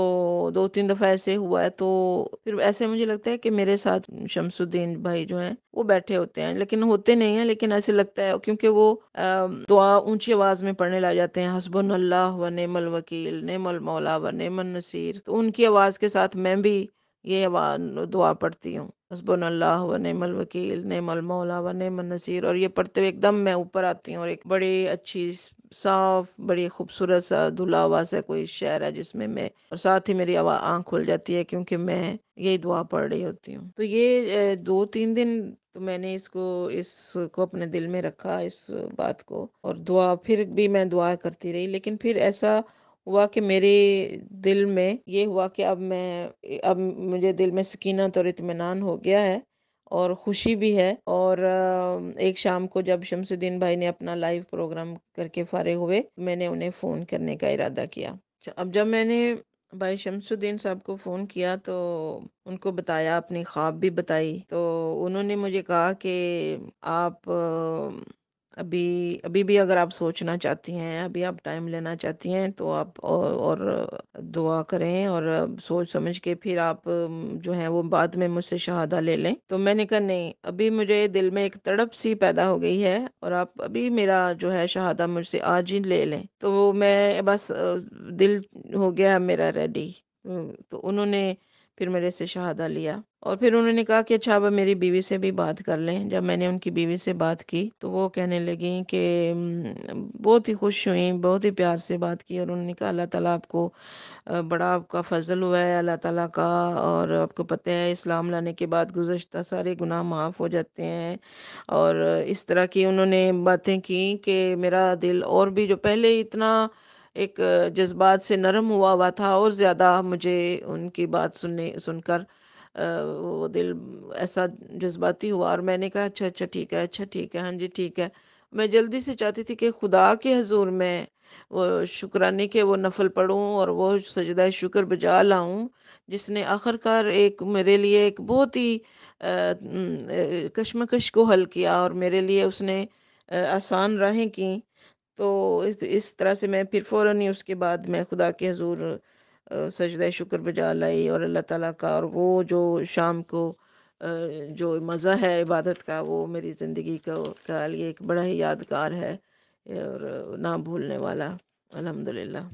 दो तीन दफा ऐसे हुआ है तो फिर ऐसे मुझे लगता है कि मेरे साथ शमसुद्दीन भाई जो हैं वो बैठे होते हैं लेकिन होते नहीं हैं लेकिन ऐसे लगता है क्योंकि वो दुआ ऊंची आवाज में पढ़ने ला जाते हैं हसबन अल्लाह व नेमल वकील नेमल मौला व नेमल नसीर तो उनकी आवाज के साथ मैं भी ये दुआ पढ़ती हूँ हसबन अल्लाह व नमल वकील नमल मौला व नमल नसीर और ये पढ़ते हुए एकदम मैं ऊपर आती हूँ और एक बड़ी अच्छी साफ बड़ी खूबसूरत सा धुलावा सा कोई शहर है जिसमें मैं और साथ ही मेरी आँख खुल जाती है क्योंकि मैं यही दुआ पढ़ रही होती हूँ तो ये दो तीन दिन तो मैंने इसको इसको अपने दिल में रखा इस बात को और दुआ फिर भी मैं दुआ करती रही लेकिन फिर ऐसा हुआ कि मेरे दिल में ये हुआ कि अब मैं अब मुझे दिल में सकीनत और इतमान हो गया है और ख़ुशी भी है और एक शाम को जब शमसुद्दीन भाई ने अपना लाइव प्रोग्राम करके फारे हुए मैंने उन्हें फ़ोन करने का इरादा किया अब जब मैंने भाई शमसुद्दीन साहब को फ़ोन किया तो उनको बताया अपनी ख्वाब भी बताई तो उन्होंने मुझे कहा कि आप अभी अभी भी अगर आप सोचना चाहती हैं अभी आप टाइम लेना चाहती हैं तो आप और, और दुआ करें और सोच समझ के फिर आप जो है वो बाद में मुझसे शहादा ले लें तो मैंने कहा नहीं अभी मुझे दिल में एक तड़प सी पैदा हो गई है और आप अभी मेरा जो है शहादा मुझसे आज ही ले लें तो मैं बस दिल हो गया मेरा रेडी तो उन्होंने फिर मेरे से शहादा लिया और फिर उन्होंने कहा कि अच्छा अब मेरी बीवी से भी बात कर लें जब मैंने उनकी बीवी से बात की तो वो कहने लगी कि बहुत ही खुश हुई बहुत ही प्यार से बात की और उन्होंने कहा अल्लाह ताला आपको बड़ा आपका फजल हुआ है अल्लाह ताला का और आपको पता है इस्लाम लाने के बाद गुजशत सारे गुनाह माफ़ हो जाते हैं और इस तरह की उन्होंने बातें की कि मेरा दिल और भी जो पहले इतना एक जज्बात से नरम हुआ हुआ था और ज़्यादा मुझे उनकी बात सुनने सुनकर वो दिल ऐसा जज्बाती हुआ और मैंने कहा अच्छा अच्छा ठीक है अच्छा ठीक है हाँ जी ठीक है मैं जल्दी से चाहती थी कि खुदा के हजूर में वो शुक्राने के वो नफल पढ़ूं और वो सजदा शुक्र बजा लाऊं जिसने आखिरकार एक मेरे लिए एक बहुत ही कश्मकश को हल किया और मेरे लिए उसने आसान राहें की तो इस तरह से मैं फिर फ़ौर ही उसके बाद मैं खुदा के हजूर सजद शुक्र बजा लाई और अल्लाह ताला का और वो जो शाम को जो मज़ा है इबादत का वो मेरी ज़िंदगी का, का लिए एक बड़ा ही यादगार है और ना भूलने वाला अलहमदिल्ला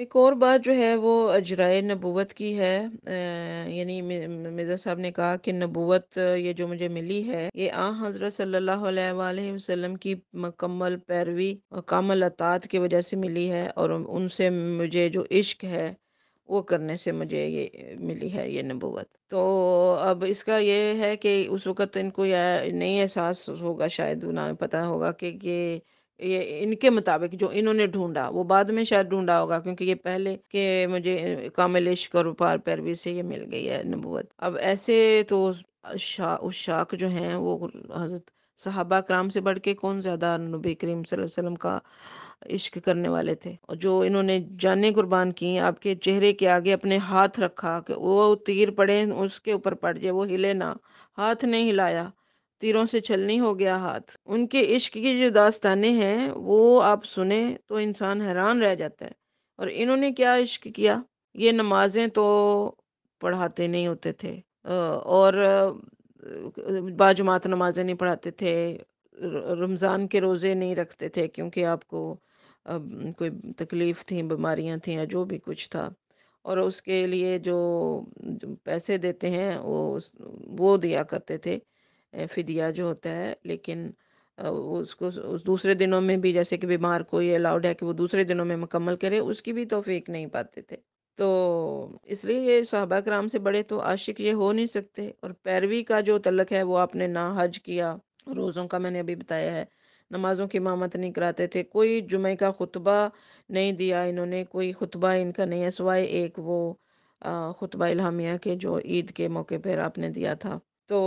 एक और बात जो है वो अजराए नबूवत की है यानी मिर्ज़ा साहब ने कहा कि नबूवत ये जो मुझे मिली है ये आ हज़रत सल्लल्लाहु अलैहि वसल्लम की मकम्मल पैरवी कामल अतात की वजह से मिली है और उनसे मुझे जो इश्क है वो करने से मुझे ये मिली है ये नबूवत तो अब इसका ये है कि उस वक़्त इनको यह नहीं एहसास होगा शायद उन्हें पता होगा कि ये ये इनके मुताबिक जो इन्होंने ढूंढा वो बाद में शायद ढूंढा होगा क्योंकि ये पहले के मुझे कामिलेश करुपार पैरवी से ये मिल गई है नबूत अब ऐसे तो शा, उस शाख जो हैं वो हजरत सहाबा कराम से बढ़ के कौन ज़्यादा नबी करीम वसल्लम का इश्क करने वाले थे और जो इन्होंने जाने कुर्बान की आपके चेहरे के आगे अपने हाथ रखा कि वो तीर पड़े उसके ऊपर पड़ जाए वो हिले ना हाथ नहीं हिलाया तीरों से छलनी हो गया हाथ उनके इश्क की जो दास्तानें हैं वो आप सुने तो इंसान हैरान रह जाता है और इन्होंने क्या इश्क किया ये नमाजें तो पढ़ाते नहीं होते थे और बाजुमात नमाजें नहीं पढ़ाते थे रमज़ान के रोज़े नहीं रखते थे क्योंकि आपको कोई तकलीफ़ थी बीमारियां थी या जो भी कुछ था और उसके लिए जो पैसे देते हैं वो वो दिया करते थे फिदिया जो होता है लेकिन उसको उस दूसरे दिनों में भी जैसे कि बीमार कोई अलाउड है कि वो दूसरे दिनों में मुकम्मल करे उसकी भी तोफीक नहीं पाते थे तो इसलिए ये सहाबा कराम से बड़े तो आशिक ये हो नहीं सकते और पैरवी का जो तलक है वो आपने ना हज किया रोज़ों का मैंने अभी बताया है नमाज़ों की इमामत नहीं कराते थे कोई जुमे का खुतबा नहीं दिया इन्होंने कोई खुतबा इनका नहीं है सवाए एक वो खुतबा इलामिया के जो ईद के मौके पर आपने दिया था तो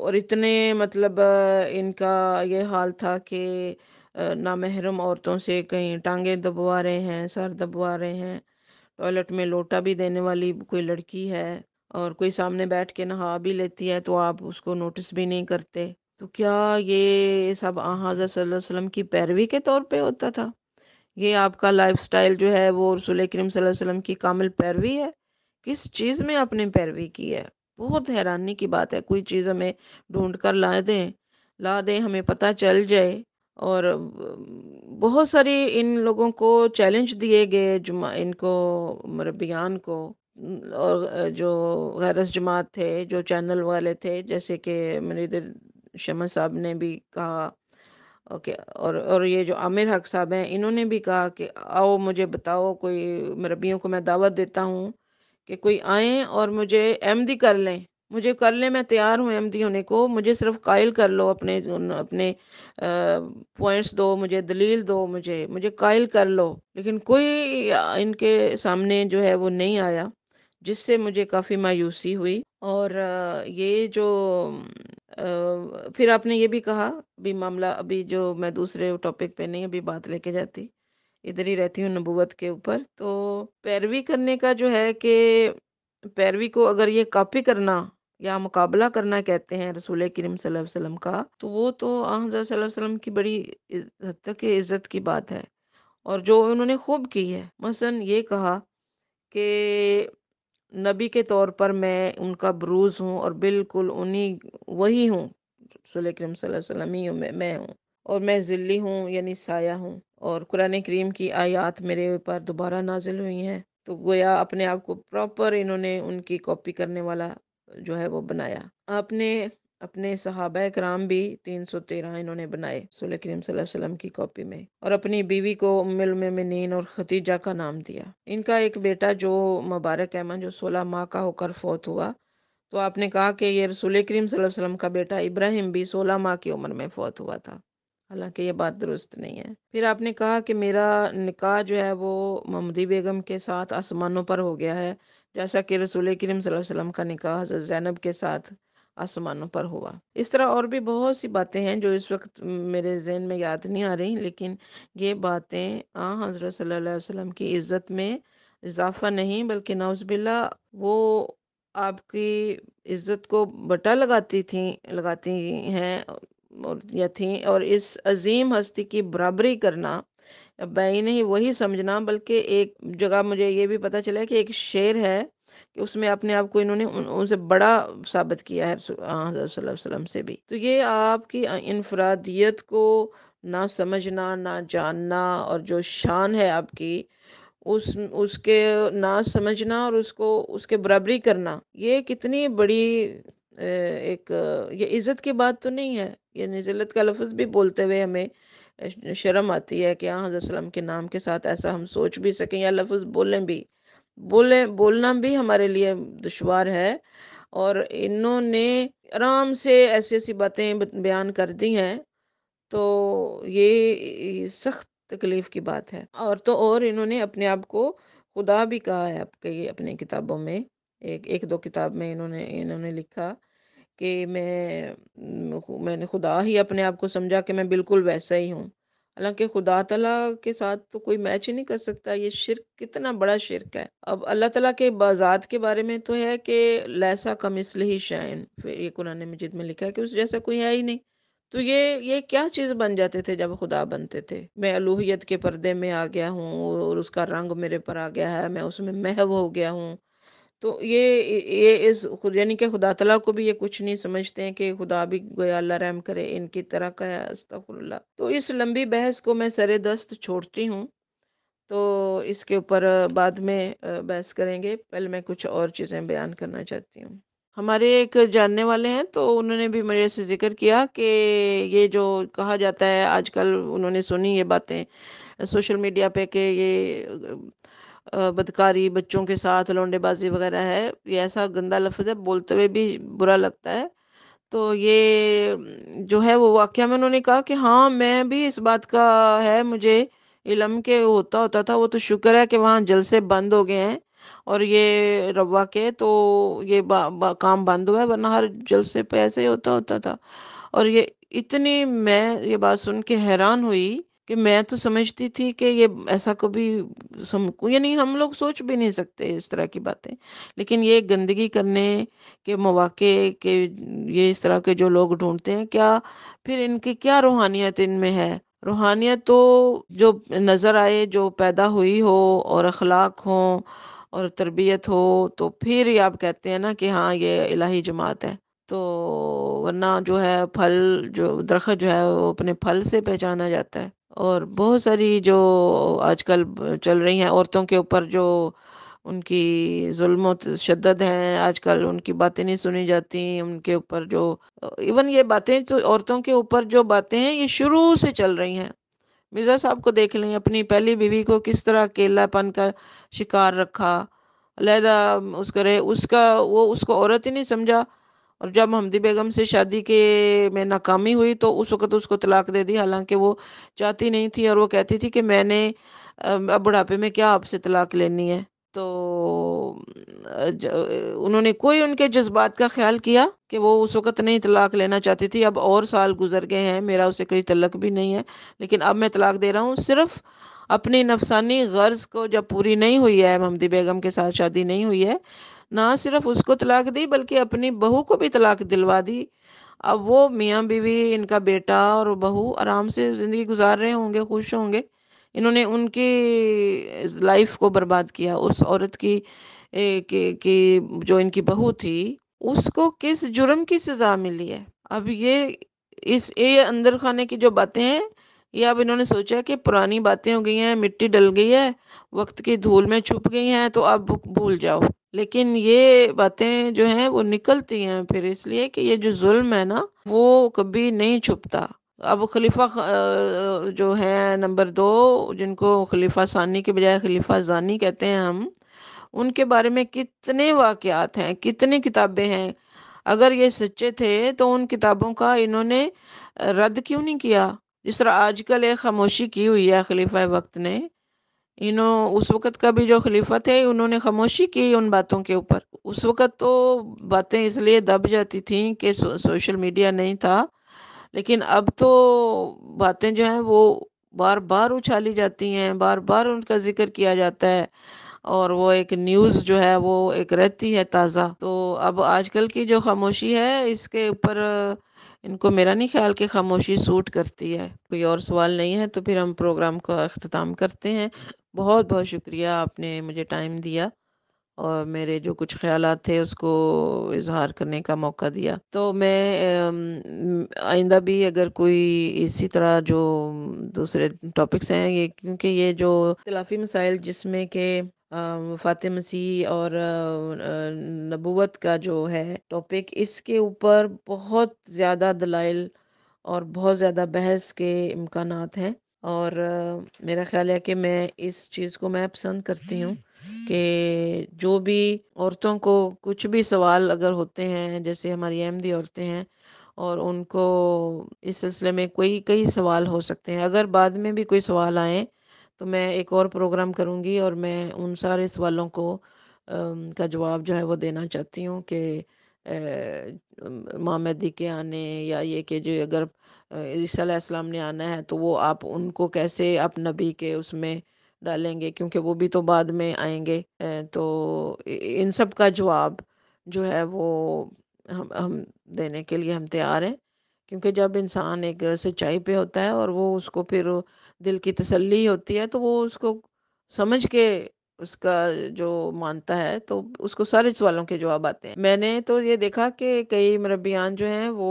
और इतने मतलब इनका ये हाल था कि महरम औरतों से कहीं टांगे दबवा रहे हैं सर दबवा रहे हैं टॉयलेट में लोटा भी देने वाली कोई लड़की है और कोई सामने बैठ के नहा भी लेती है तो आप उसको नोटिस भी नहीं करते तो क्या ये सब हाजर वसल्लम की पैरवी के तौर पे होता था ये आपका लाइफस्टाइल जो है वो रसुल करीम वसल्लम की कामिल पैरवी है किस चीज़ में आपने पैरवी की है बहुत हैरानी की बात है कोई चीज़ हमें ढूंढ कर ला दें ला दें हमें पता चल जाए और बहुत सारी इन लोगों को चैलेंज दिए गए जुमा इनको मरबियान को और जो गैरस जमात थे जो चैनल वाले थे जैसे कि इधर शमन साहब ने भी कहा ओके और और ये जो आमिर हक साहब हैं इन्होंने भी कहा कि आओ मुझे बताओ कोई मरबियों को मैं दावत देता हूँ कि कोई आए और मुझे दी कर लें मुझे कर लें मैं तैयार हूँ एमदी होने को मुझे सिर्फ कायल कर लो अपने अपने पॉइंट्स दो मुझे दलील दो मुझे मुझे कायल कर लो लेकिन कोई इनके सामने जो है वो नहीं आया जिससे मुझे काफ़ी मायूसी हुई और ये जो फिर आपने ये भी कहा अभी मामला अभी जो मैं दूसरे टॉपिक पे नहीं अभी बात लेके जाती इधर ही रहती हूँ नबूवत के ऊपर तो पैरवी करने का जो है कि पैरवी को अगर ये कापी करना या मुकाबला करना कहते हैं रसूल करीम वसल्लम का तो वो तो वसल्लम की बड़ी हद तक इज्जत की बात है और जो उन्होंने खूब की है मसन ये कहा कि नबी के तौर पर मैं उनका बरूज हूँ और बिल्कुल उन्हीं वही हूँ रसूल करीम वसल्लम ही हूँ मैं हूँ और मैं जिल्ली हूँ यानी साया हूँ और कुरान करीम की आयात मेरे ऊपर दोबारा नाजिल हुई हैं तो गोया अपने आप को प्रॉपर इन्होंने उनकी कॉपी करने वाला जो है वो बनाया आपने अपने सहाब कराम भी तीन सौ तेरह इन्होंने बनाए सुल करीम वसल्लम की कॉपी में और अपनी बीवी को उम्मिलमिन और खतीजा का नाम दिया इनका एक बेटा जो मुबारक अहमद जो सोलह माह का होकर फौत हुआ तो आपने कहा कि ये रसूल करीम वसल्लम का बेटा इब्राहिम भी सोलह माह की उम्र में फौत हुआ था हालांकि ये बात दुरुस्त नहीं है फिर आपने कहा कि मेरा निकाह जो है वो ममदी बेगम के साथ आसमानों पर हो गया है जैसा कि रसूल करीम वसल्लम का निकाह हज़रत जैनब के साथ आसमानों पर हुआ इस तरह और भी बहुत सी बातें हैं जो इस वक्त मेरे जहन में याद नहीं आ रही लेकिन ये बातें आ हज़रत सल्लल्लाहु अलैहि वसल्लम की इज़्ज़त में इजाफा नहीं बल्कि नाउजबिल्ला वो आपकी इज़्ज़त को बटा लगाती थी लगाती हैं मूर्तियाँ थीं और इस अजीम हस्ती की बराबरी करना बैन ही वही समझना बल्कि एक जगह मुझे ये भी पता चला कि एक शेर है कि उसमें अपने आप को इन्होंने उनसे बड़ा साबित किया है वसल्लम से भी तो ये आपकी इनफरादियत को ना समझना ना जानना और जो शान है आपकी उस उसके ना समझना और उसको उसके बराबरी करना ये कितनी बड़ी एक ये इज़्ज़त की बात तो नहीं है ये नज़लत का लफ्ज़ भी बोलते हुए हमें शर्म आती है कि हाँ हज़रत के नाम के साथ ऐसा हम सोच भी सकें या लफ्ज़ बोलें भी बोले बोलना भी हमारे लिए दुशवार है और इन्होंने आराम से ऐसी ऐसी बातें बयान कर दी हैं तो ये सख्त तकलीफ़ की बात है और तो और इन्होंने अपने आप को खुदा भी कहा है आपके अपने किताबों में एक एक दो किताब में इन्होंने इन्होंने लिखा कि मैं मैंने खुदा ही अपने आप को समझा कि मैं बिल्कुल वैसा ही हूँ हालांकि खुदा तला के साथ तो कोई मैच ही नहीं कर सकता ये शिरक कितना बड़ा शिरक है अब अल्लाह तला के बाजात के बारे में तो है कि लैसा कम ही शायन फिर ये कुरान मजिद में लिखा है कि उस जैसा कोई है ही नहीं तो ये ये क्या चीज़ बन जाते थे जब खुदा बनते थे मैं अलूहियत के पर्दे में आ गया हूँ और उसका रंग मेरे पर आ गया है मैं उसमें महव हो गया हूँ तो ये ये इस यानी कि खुदा तला को भी ये कुछ नहीं समझते हैं कि खुदा भी गोया अल्लाह रहम करे इनकी तरह का अस्तफुल्ला तो इस लंबी बहस को मैं सरे दस्त छोड़ती हूँ तो इसके ऊपर बाद में बहस करेंगे पहले मैं कुछ और चीज़ें बयान करना चाहती हूँ हमारे एक जानने वाले हैं तो उन्होंने भी मेरे से जिक्र किया कि ये जो कहा जाता है आजकल उन्होंने सुनी ये बातें सोशल मीडिया पे कि ये बदकारी बच्चों के साथ लौंडेबाजी वगैरह है ये ऐसा गंदा लफ्ज़ है बोलते हुए भी बुरा लगता है तो ये जो है वो वाक्य में उन्होंने कहा कि हाँ मैं भी इस बात का है मुझे इलम के होता होता था वो तो शुक्र है कि वहाँ जलसे बंद हो गए हैं और ये रवा के तो ये बा, बा, काम बंद हुआ है वरना हर जलसे पे ऐसे ही होता होता था और ये इतनी मैं ये बात सुन के हैरान हुई कि मैं तो समझती थी कि ये ऐसा कभी यानी हम लोग सोच भी नहीं सकते इस तरह की बातें लेकिन ये गंदगी करने के मौाक़े के ये इस तरह के जो लोग ढूंढते हैं क्या फिर इनकी क्या रूहानियत इनमें है रूहानियत तो जो नज़र आए जो पैदा हुई हो और अखलाक हो और तरबियत हो तो फिर ये आप कहते हैं ना कि हाँ ये इलाही जमात है तो वरना जो है फल जो दरख्त जो है वो अपने फल से पहचाना जाता है और बहुत सारी जो आजकल चल रही हैं औरतों के ऊपर जो उनकी जुल्म शदद हैं आजकल उनकी बातें नहीं सुनी जाती उनके ऊपर जो इवन ये बातें तो औरतों के ऊपर जो बातें हैं ये शुरू से चल रही हैं मिर्ज़ा साहब को देख लें अपनी पहली बीवी को किस तरह अकेलापन का शिकार रखा लहदा उसका रहे उसका वो उसको औरत ही नहीं समझा और जब हमदी बेगम से शादी के में नाकामी हुई तो उस वक़्त उसको तलाक दे दी हालांकि वो चाहती नहीं थी और वो कहती थी कि मैंने अब बुढ़ापे में क्या आपसे तलाक लेनी है तो उन्होंने कोई उनके जज्बात का ख्याल किया कि वो उस वक़्त नहीं तलाक लेना चाहती थी अब और साल गुजर गए हैं मेरा उसे कोई तलक भी नहीं है लेकिन अब मैं तलाक दे रहा हूँ सिर्फ अपनी नफसानी गर्ज को जब पूरी नहीं हुई है हमदी बेगम के साथ शादी नहीं हुई है ना सिर्फ उसको तलाक दी बल्कि अपनी बहू को भी तलाक दिलवा दी अब वो मियाँ बीवी इनका बेटा और बहू आराम से ज़िंदगी गुजार रहे होंगे खुश होंगे इन्होंने उनकी लाइफ को बर्बाद किया उस औरत की ए, के, के, जो इनकी बहू थी उसको किस जुर्म की सज़ा मिली है अब ये इस ये अंदर खाने की जो बातें हैं या अब इन्होंने सोचा कि पुरानी बातें हो गई हैं मिट्टी डल गई है वक्त की धूल में छुप गई हैं तो अब भूल जाओ लेकिन ये बातें जो हैं वो निकलती हैं फिर इसलिए कि ये जो जुल्म है ना वो कभी नहीं छुपता अब खलीफा जो है नंबर दो जिनको खलीफा सानी के बजाय खलीफा जानी कहते हैं हम उनके बारे में कितने वाक़ात हैं कितनी किताबें हैं अगर ये सच्चे थे तो उन किताबों का इन्होंने रद्द क्यों नहीं किया जिस तरह आजकल एक खामोशी की हुई है खलीफा वक्त ने इन्हों उस वक़्त का भी जो खलीफा थे उन्होंने खामोशी की उन बातों के ऊपर उस वक़्त तो बातें इसलिए दब जाती थी कि सो, सोशल मीडिया नहीं था लेकिन अब तो बातें जो हैं वो बार बार उछाली जाती हैं बार बार उनका जिक्र किया जाता है और वो एक न्यूज़ जो है वो एक रहती है ताज़ा तो अब आजकल की जो खामोशी है इसके ऊपर इनको मेरा नहीं ख्याल कि खामोशी सूट करती है कोई और सवाल नहीं है तो फिर हम प्रोग्राम का अख्ताम करते हैं बहुत बहुत शुक्रिया आपने मुझे टाइम दिया और मेरे जो कुछ ख्याल थे उसको इजहार करने का मौका दिया तो मैं आइंदा भी अगर कोई इसी तरह जो दूसरे टॉपिक्स हैं ये क्योंकि ये जो इतलाफी मसाइल जिसमें के फ़ात मसीह और नबूवत का जो है टॉपिक इसके ऊपर बहुत ज़्यादा दलाइल और बहुत ज़्यादा बहस के इम्कान हैं और मेरा ख्याल है कि मैं इस चीज़ को मैं पसंद करती हूँ कि जो भी औरतों को कुछ भी सवाल अगर होते हैं जैसे हमारी अहमदी औरतें हैं और उनको इस सिलसिले में कोई कई सवाल हो सकते हैं अगर बाद में भी कोई सवाल आए तो मैं एक और प्रोग्राम करूँगी और मैं उन सारे सवालों को का जवाब जो है वो देना चाहती हूँ कि माँ मेहदी के आने या ये कि जो अगर ईसीम ने आना है तो वो आप उनको कैसे आप नबी के उसमें डालेंगे क्योंकि वो भी तो बाद में आएंगे तो इन सब का जवाब जो है वो हम हम देने के लिए हम तैयार हैं क्योंकि जब इंसान एक सच्चाई पे होता है और वो उसको फिर दिल की तसल्ली होती है तो वो उसको समझ के उसका जो मानता है तो उसको सारे सवालों के जवाब आते हैं मैंने तो ये देखा कि कई मरबियान जो हैं वो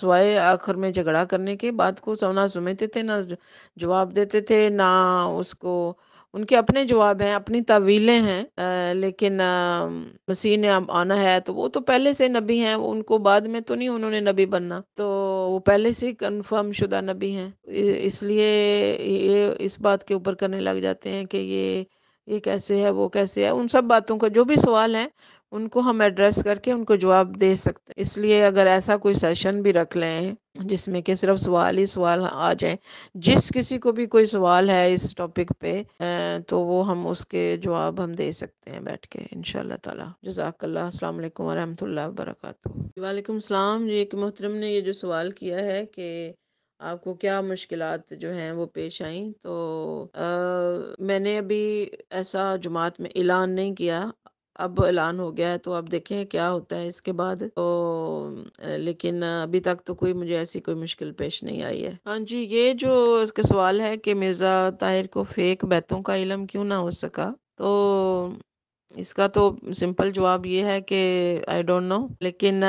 सवाए आखिर में झगड़ा करने के बाद को ना सुनते थे ना जवाब देते थे ना उसको उनके अपने जवाब हैं अपनी तावीलें हैं लेकिन मसीह ने अब आना है तो वो तो पहले से नबी हैं उनको बाद में तो नहीं उन्होंने नबी बनना तो वो पहले से कन्फर्म शुदा नबी हैं इसलिए ये इस बात के ऊपर करने लग जाते हैं कि ये ये कैसे है वो कैसे है उन सब बातों का जो भी सवाल हैं उनको हम एड्रेस करके उनको जवाब दे सकते हैं इसलिए अगर ऐसा कोई सेशन भी रख लें जिसमें कि सिर्फ सवाल ही सवाल आ जाए जिस किसी को भी कोई सवाल है इस टॉपिक पे अं, तो वो हम उसके जवाब हम दे सकते हैं बैठ के इनशाला तला जजाकल्ला अस्सलाम वालेकुम वालेकुम सलाम जी एक मोहतरम ने ये जो सवाल किया है कि आपको क्या मुश्किल जो हैं वो पेश आई तो आ, मैंने अभी ऐसा जमात में ऐलान नहीं किया अब ऐलान हो गया है तो अब देखें क्या होता है इसके बाद तो लेकिन अभी तक तो कोई मुझे ऐसी कोई मुश्किल पेश नहीं आई है हाँ जी ये जो इसका सवाल है कि मिर्ज़ा ताहिर को फेक बैतों का इलम क्यों ना हो सका तो इसका तो सिंपल जवाब ये है कि आई डोंट नो लेकिन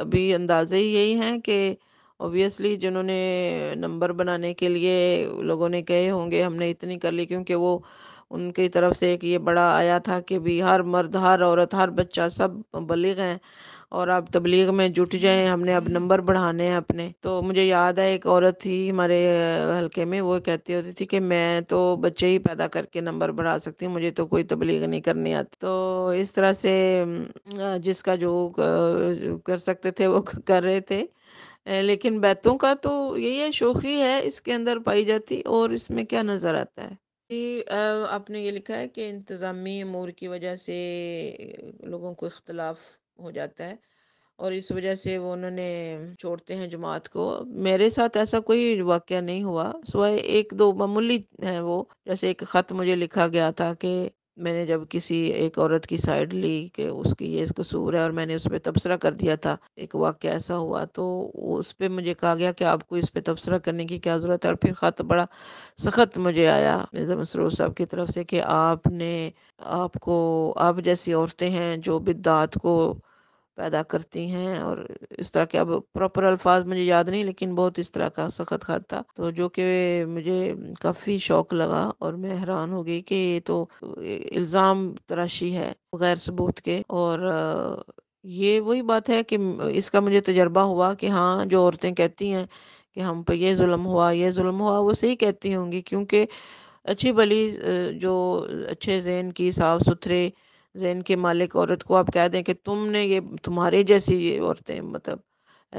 अभी अंदाजे ही यही है कि ऑब्वियसली जिन्होंने नंबर बनाने के लिए लोगों ने कहे होंगे हमने इतनी कर ली क्योंकि वो उनकी तरफ से एक ये बड़ा आया था कि भी हर मर्द हर औरत हर बच्चा सब बलिग हैं और आप तबलीग में जुट जाएं हमने अब नंबर बढ़ाने हैं अपने तो मुझे याद है एक औरत थी हमारे हलके में वो कहती होती थी कि मैं तो बच्चे ही पैदा करके नंबर बढ़ा सकती हूँ मुझे तो कोई तबलीग नहीं करनी आती तो इस तरह से जिसका जो कर सकते थे वो कर रहे थे लेकिन बैतों का तो यही है शोखी है इसके अंदर पाई जाती और इसमें क्या नज़र आता है आपने ये लिखा है कि इंतज़ामी अमूर की वजह से लोगों को इख्तलाफ हो जाता है और इस वजह से वो उन्होंने छोड़ते हैं जमात को मेरे साथ ऐसा कोई वाक्य नहीं हुआ सुबह एक दो मामूली है वो जैसे एक ख़त मुझे लिखा गया था कि मैंने जब किसी एक औरत की साइड ली कि उसकी ये कसूर है और मैंने उस पर तबसरा कर दिया था एक वाक्य ऐसा हुआ तो उस पर मुझे कहा गया कि आपको इस पर तबसरा करने की क्या ज़रूरत है और फिर ख़त बड़ा सख्त मुझे आया मिर्ज़ा मसरूर साहब की तरफ से कि आपने आपको आप जैसी औरतें हैं जो दात को पैदा करती हैं और इस तरह के अब प्रॉपर अल्फाज मुझे याद नहीं लेकिन बहुत इस तरह का सख्त खत था तो जो कि मुझे काफ़ी शौक लगा और मैं हैरान हो गई कि ये तो इल्ज़ाम तराशी है गैर सबूत के और ये वही बात है कि इसका मुझे तजर्बा हुआ कि हाँ जो औरतें कहती हैं कि हम पे ये जुल्म हुआ ये जुल्म हुआ वो सही कहती होंगी क्योंकि अच्छी बली जो अच्छे जेन की साफ सुथरे जहन के मालिक औरत को आप कह दें कि तुमने ये तुम्हारे जैसी ये औरतें मतलब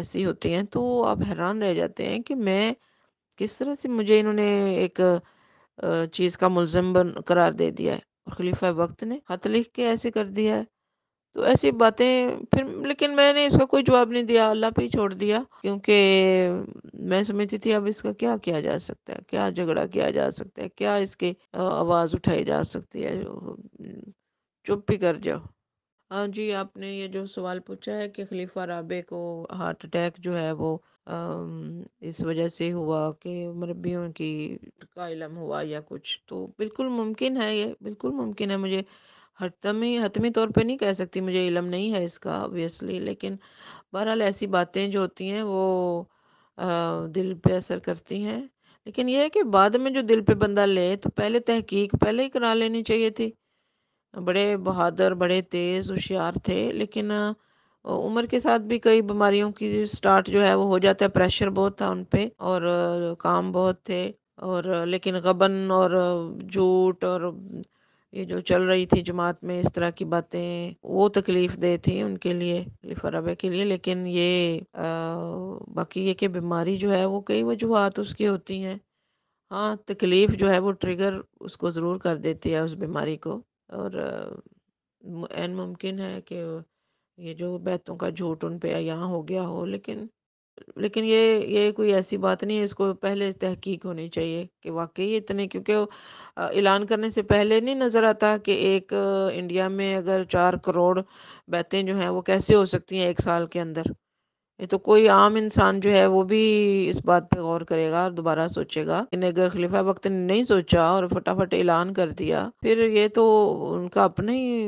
ऐसी होती हैं तो आप हैरान रह जाते हैं कि मैं किस तरह से मुझे इन्होंने एक चीज़ का मुलजम बन करार दे दिया है और खलीफा वक्त ने खत लिख के ऐसे कर दिया है तो ऐसी बातें फिर लेकिन मैंने इसका कोई जवाब नहीं दिया अल्लाह पे ही छोड़ दिया क्योंकि मैं समझती थी अब इसका क्या किया जा सकता है क्या झगड़ा किया जा सकता है क्या इसके आवाज़ उठाई जा सकती है चुप ही कर जाओ हाँ जी आपने ये जो सवाल पूछा है कि खलीफा राबे को हार्ट अटैक जो है वो इस वजह से हुआ कि मरबियों की का इलम हुआ या कुछ तो बिल्कुल मुमकिन है ये बिल्कुल मुमकिन है मुझे हतमी हतमी तौर पे नहीं कह सकती मुझे इलम नहीं है इसका ऑब्वियसली लेकिन बहरहाल ऐसी बातें जो होती हैं वो आ, दिल पे असर करती हैं लेकिन यह है कि बाद में जो दिल पे बंदा ले तो पहले तहकीक पहले ही करा लेनी चाहिए थी बड़े बहादुर बड़े तेज़ होशियार थे लेकिन उम्र के साथ भी कई बीमारियों की स्टार्ट जो है वो हो जाता है प्रेशर बहुत था उन पे और काम बहुत थे और लेकिन गबन और झूठ और ये जो चल रही थी जमात में इस तरह की बातें वो तकलीफ दे थी उनके लिए फराबे के लिए लेकिन ये आ, बाकी ये कि बीमारी जो है वो कई वजूहत उसकी होती हैं हाँ तकलीफ़ जो है वो ट्रिगर उसको ज़रूर कर देती है उस बीमारी को और एन मुमकिन है कि ये जो बैतों का झूठ उन पे यहाँ हो गया हो लेकिन लेकिन ये ये कोई ऐसी बात नहीं है इसको पहले तहकीक होनी चाहिए कि वाकई इतने क्योंकि ऐलान करने से पहले नहीं नज़र आता कि एक इंडिया में अगर चार करोड़ बैतें जो हैं वो कैसे हो सकती हैं एक साल के अंदर ये तो कोई आम इंसान जो है वो भी इस बात पे गौर करेगा और दोबारा सोचेगा लेकिन अगर खलीफा वक्त ने नहीं सोचा और फटाफट ऐलान कर दिया फिर ये तो उनका अपना ही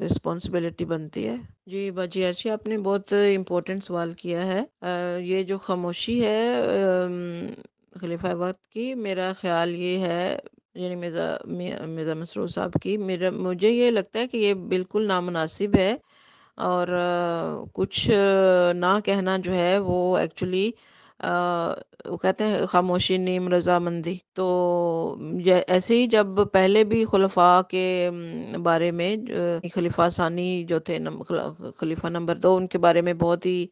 रिस्पॉन्सिबिलिटी बनती है जी बाजी जी आपने बहुत इम्पोर्टेंट सवाल किया है आ, ये जो खामोशी है खलीफा वक्त की मेरा ख्याल ये है यानी मिर्ज़ा मिर्ज़ा मसरूर साहब की मेरा मुझे ये लगता है कि ये बिल्कुल नामनासिब है और कुछ ना कहना जो है वो एक्चुअली वो कहते हैं खामोशी नीम रजामंदी तो ऐसे ही जब पहले भी खलफा के बारे में खलीफा सानी जो थे नम, खलीफा नंबर दो उनके बारे में बहुत ही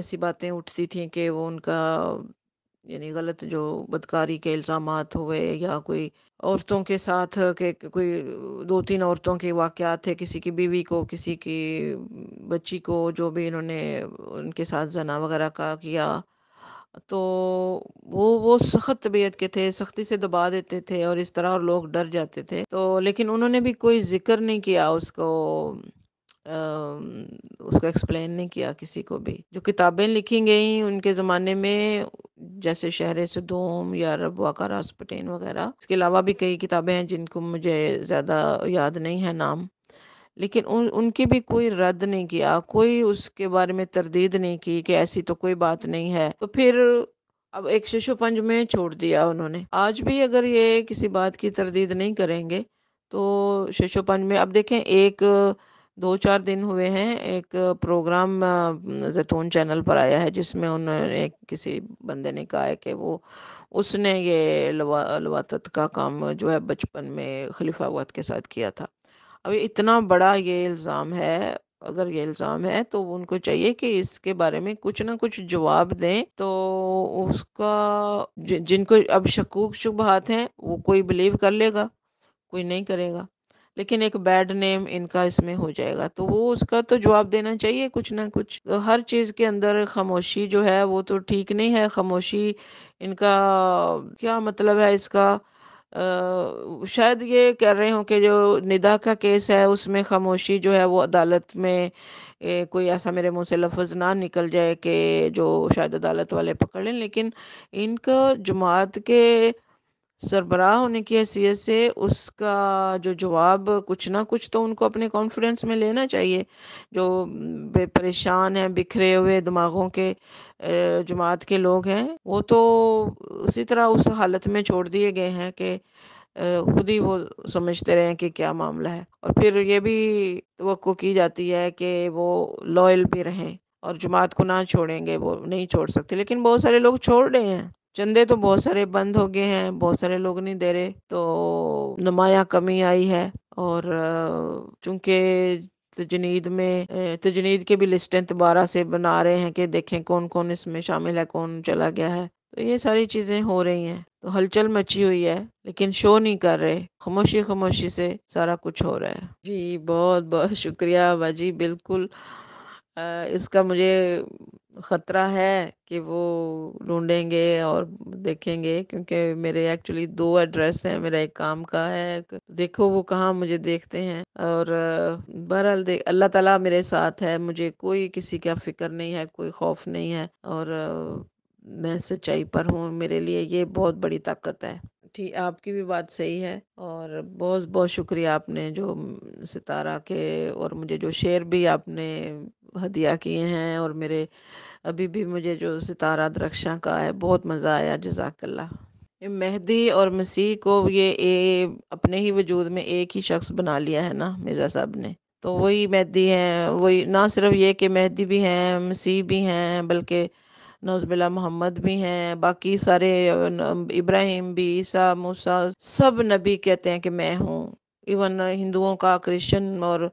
ऐसी बातें उठती थी कि वो उनका यानी गलत जो बदकारी के इल्ज़ाम हुए या कोई औरतों के साथ के कोई दो तीन औरतों के वाक़ात थे किसी की बीवी को किसी की बच्ची को जो भी इन्होंने उनके साथ जना वगैरह का किया तो वो वो सख्त तबीयत के थे सख्ती से दबा देते थे और इस तरह और लोग डर जाते थे तो लेकिन उन्होंने भी कोई जिक्र नहीं किया उसको उसको एक्सप्लेन नहीं किया किसी को भी जो किताबें लिखी गई उनके ज़माने में जैसे शहर सदोम या रबवा वाकर रासपटेन वगैरह इसके अलावा भी कई किताबें हैं जिनको मुझे ज़्यादा याद नहीं है नाम लेकिन उन उनकी भी कोई रद्द नहीं किया कोई उसके बारे में तरदीद नहीं की कि ऐसी तो कोई बात नहीं है तो फिर अब एक शिशु पंज में छोड़ दिया उन्होंने आज भी अगर ये किसी बात की तरदीद नहीं करेंगे तो शिशु पंज में अब देखें एक दो चार दिन हुए हैं एक प्रोग्राम जैतून चैनल पर आया है जिसमें उन्होंने किसी बंदे ने कहा है कि वो उसने ये लवा लवातत का काम जो है बचपन में खलीफा वत के साथ किया था अब इतना बड़ा ये इल्ज़ाम है अगर ये इल्ज़ाम है तो उनको चाहिए कि इसके बारे में कुछ ना कुछ जवाब दें तो उसका जिनको अब शकूक शुबहत हैं वो कोई बिलीव कर लेगा कोई नहीं करेगा लेकिन एक बैड नेम इनका इसमें हो जाएगा तो वो उसका तो जवाब देना चाहिए कुछ ना कुछ हर चीज के अंदर खामोशी जो है वो तो ठीक नहीं है खामोशी इनका क्या मतलब है इसका आ, शायद ये कह रहे हो कि जो निदा का केस है उसमें खामोशी जो है वो अदालत में ए, कोई ऐसा मेरे मुंह से लफज ना निकल जाए कि जो शायद अदालत वाले पकड़ लें लेकिन इनका जमात के सरबराह होने की हैसियत से उसका जो जवाब कुछ ना कुछ तो उनको अपने कॉन्फिडेंस में लेना चाहिए जो परेशान हैं बिखरे हुए दिमागों के जमात के लोग हैं वो तो उसी तरह उस हालत में छोड़ दिए गए हैं कि खुद ही वो समझते रहे कि क्या मामला है और फिर ये भी तो की जाती है कि वो लॉयल भी रहें और जमात को ना छोड़ेंगे वो नहीं छोड़ सकते लेकिन बहुत सारे लोग छोड़ रहे हैं चंदे तो बहुत सारे बंद हो गए हैं बहुत सारे लोग नहीं दे रहे तो नुमाया कमी आई है और चूंकि तजनीद में तजनीद के भी लिस्टें दोबारा से बना रहे हैं कि देखें कौन कौन इसमें शामिल है कौन चला गया है तो ये सारी चीज़ें हो रही हैं तो हलचल मची हुई है लेकिन शो नहीं कर रहे खामोशी खामोशी से सारा कुछ हो रहा है जी बहुत बहुत शुक्रिया बाजी बिल्कुल आ, इसका मुझे ख़तरा है कि वो ढूंढेंगे और देखेंगे क्योंकि मेरे एक्चुअली दो एड्रेस हैं मेरा एक काम का है देखो वो कहाँ मुझे देखते हैं और बहरहाल देख अल्लाह ताला मेरे साथ है मुझे कोई किसी का फिक्र नहीं है कोई खौफ नहीं है और मैं सच्चाई पर हूँ मेरे लिए ये बहुत बड़ी ताकत है ठीक आपकी भी बात सही है और बहुत बहुत शुक्रिया आपने जो सितारा के और मुझे जो शेर भी आपने हदिया किए हैं और मेरे अभी भी मुझे जो सितारा द्रक्षा का है बहुत मज़ा आया जजाकल्ला मेहदी और मसीह को ये ए, अपने ही वजूद में एक ही शख्स बना लिया है ना मिर्ज़ा साहब ने तो वही मेहदी हैं वही ना सिर्फ ये कि मेहदी भी हैं मसीह भी हैं बल्कि नौजबिला मोहम्मद भी हैं बाकी सारे इब्राहिम भी ईसा मूसा सब नबी कहते हैं कि मैं हूँ इवन हिंदुओं का क्रिश्चन और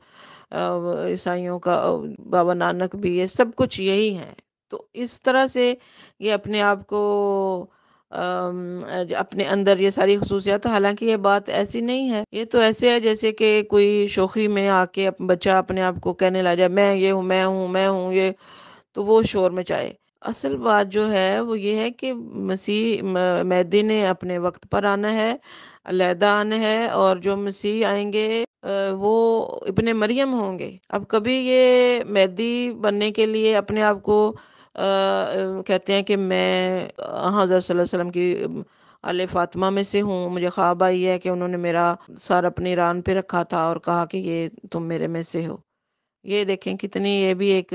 ईसाइयों का बाबा नानक भी ये सब कुछ यही है तो इस तरह से ये अपने आप को अपने अंदर ये सारी खसूसियात हालांकि ये बात ऐसी नहीं है ये तो ऐसे है जैसे कि कोई शोखी में आके बच्चा अपने आप को कहने ला जाए मैं ये हूँ मैं हूँ मैं हूँ ये तो वो शोर मचाए असल बात जो है वो ये है कि मसीह मैदी ने अपने वक्त पर आना है अलहदा आना है और जो मसीह आएंगे वो इबन मरियम होंगे अब कभी ये मैदी बनने के लिए अपने आप को आ, कहते हैं कि मैं हाँ, हजरत वसल्लम की अल फातिमा में से हूँ मुझे ख्वाब आई है कि उन्होंने मेरा सर अपनी रान पे रखा था और कहा कि ये तुम मेरे में से हो ये देखें कितनी ये भी एक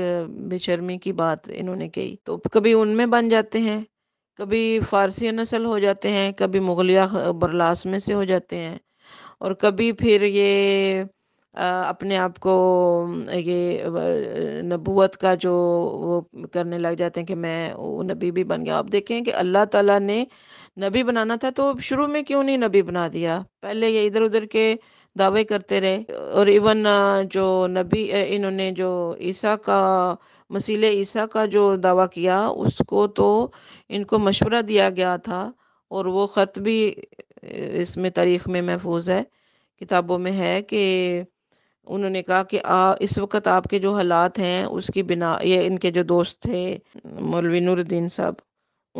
बेशर्मी की बात इन्होंने कही तो कभी उनमें बन जाते हैं कभी फारसी नस्ल हो जाते हैं कभी मुगलिया बरलास में से हो जाते हैं और कभी फिर ये आ, अपने आप को ये नबूत का जो वो करने लग जाते हैं कि मैं वो नबी भी बन गया आप देखें कि अल्लाह ताला ने नबी बनाना था तो शुरू में क्यों नहीं नबी बना दिया पहले ये इधर उधर के दावे करते रहे और इवन जो नबी इन्होंने जो ईसा का मसील ईसा का जो दावा किया उसको तो इनको मशवरा दिया गया था और वो ख़त भी इसमें तारीख में महफूज है किताबों में है कि उन्होंने कहा कि आ, इस वक्त आपके जो हालात हैं उसकी बिना ये इनके जो दोस्त थे मौलवी नूरुद्दीन साहब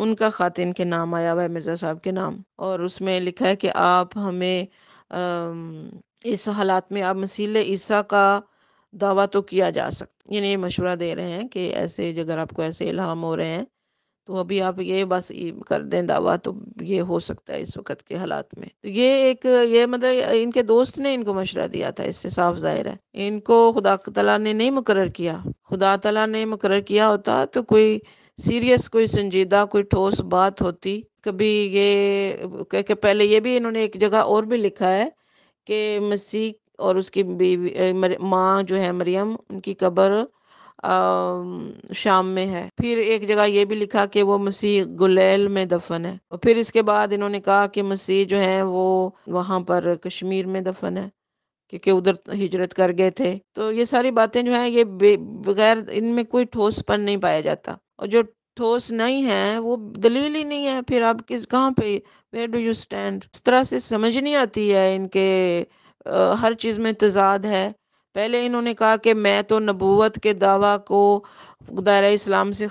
उनका खात इनके नाम आया हुआ है मिर्ज़ा साहब के नाम और उसमें लिखा है कि आप हमें इस हालात में आप मसील ईसा का दावा तो किया जा सकता यानी मशवरा दे रहे हैं कि ऐसे अगर आपको ऐसे इल्हाम हो रहे हैं तो अभी आप ये बस कर दें दावा तो ये हो सकता है इस वक्त के हालात में तो ये एक ये मतलब इनके दोस्त ने इनको मशवरा दिया था इससे साफ जाहिर है इनको खुदा तला ने नहीं मुकर किया खुदा तला ने मुकर किया होता तो कोई सीरियस कोई संजीदा कोई ठोस बात होती कभी ये कह के पहले ये भी इन्होंने एक जगह और भी लिखा है कि मसीह और उसकी बीवी माँ जो है मरियम उनकी कब्र शाम में है फिर एक जगह ये भी लिखा कि वो मसीह गुलेल में दफन है और फिर इसके बाद इन्होंने कहा कि मसीह जो है वो वहाँ पर कश्मीर में दफन है क्योंकि उधर हिजरत कर गए थे तो ये सारी बातें जो है ये बगैर इनमें कोई ठोसपन नहीं पाया जाता और जो ठोस नहीं है वो दलील ही नहीं है फिर आप किस कहाँ पे वेयर डू यू स्टैंड इस तरह से समझ नहीं आती है इनके आ, हर चीज़ में तजाद है पहले इन्होंने कहा कि मैं तो नबूवत के दावा को दायरा इस्लाम से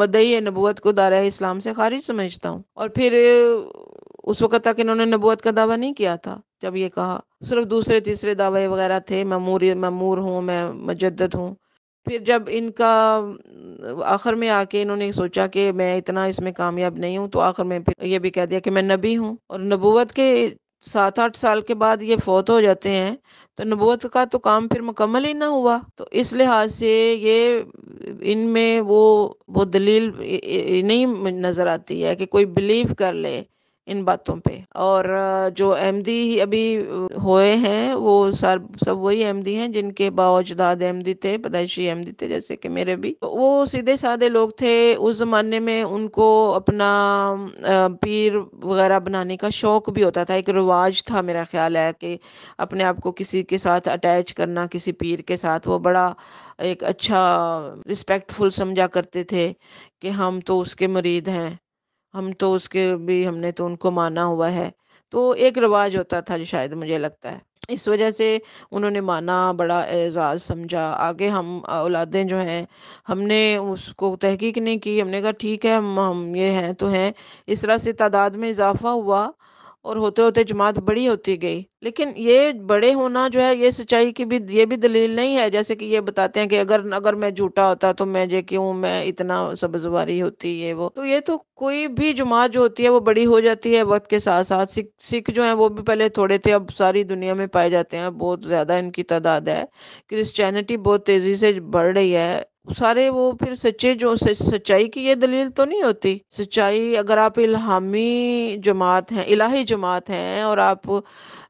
मदई नबूवत को दायरा इस्लाम से खारिज समझता हूँ और फिर उस वक़्त तक इन्होंने नबूत का दावा नहीं किया था जब ये कहा सिर्फ दूसरे तीसरे दावे वगैरह थे मैं मूर मैं मूर हूँ मैं मजदद हूँ फिर जब इनका आखिर में आके इन्होंने सोचा कि मैं इतना इसमें कामयाब नहीं हूँ तो आखिर में फिर ये भी कह दिया कि मैं नबी हूँ और नबूवत के सात आठ साल के बाद ये फौत हो जाते हैं तो नबूत का तो काम फिर मुकम्मल ही ना हुआ तो इस लिहाज से ये इनमें वो वो दलील नहीं नज़र आती है कि कोई बिलीव कर ले इन बातों पे और जो एमडी अभी हुए हैं वो सर सब वही एमडी हैं जिनके बावजदाद एमडी थे पदाइशी एमडी थे जैसे कि मेरे भी वो सीधे साधे लोग थे उस जमाने में उनको अपना पीर वगैरह बनाने का शौक भी होता था एक रिवाज था मेरा ख्याल है कि अपने आप को किसी के साथ अटैच करना किसी पीर के साथ वो बड़ा एक अच्छा रिस्पेक्टफुल समझा करते थे कि हम तो उसके मरीद हैं हम तो उसके भी हमने तो उनको माना हुआ है तो एक रिवाज होता था शायद मुझे लगता है इस वजह से उन्होंने माना बड़ा एजाज़ समझा आगे हम औलादें जो हैं हमने उसको तहकीक नहीं की हमने कहा ठीक है हम हम ये हैं तो हैं इस तरह से तादाद में इजाफा हुआ और होते होते जमात बड़ी होती गई लेकिन ये बड़े होना जो है ये सच्चाई की भी ये भी दलील नहीं है जैसे कि ये बताते हैं कि अगर अगर मैं झूठा होता तो मैं ये क्यों मैं इतना सब्जवारी होती ये वो तो ये तो कोई भी जमात जो होती है वो बड़ी हो जाती है वक्त के साथ साथ सिख सिख जो है वो भी पहले थोड़े थे अब सारी दुनिया में पाए जाते हैं बहुत ज्यादा इनकी तादाद है क्रिश्चियनिटी बहुत तेजी से बढ़ रही है सारे वो फिर सच्चे जो सच्चाई की ये दलील तो नहीं होती सच्चाई अगर आप इल्हामी जमात हैं इलाही जमात हैं और आप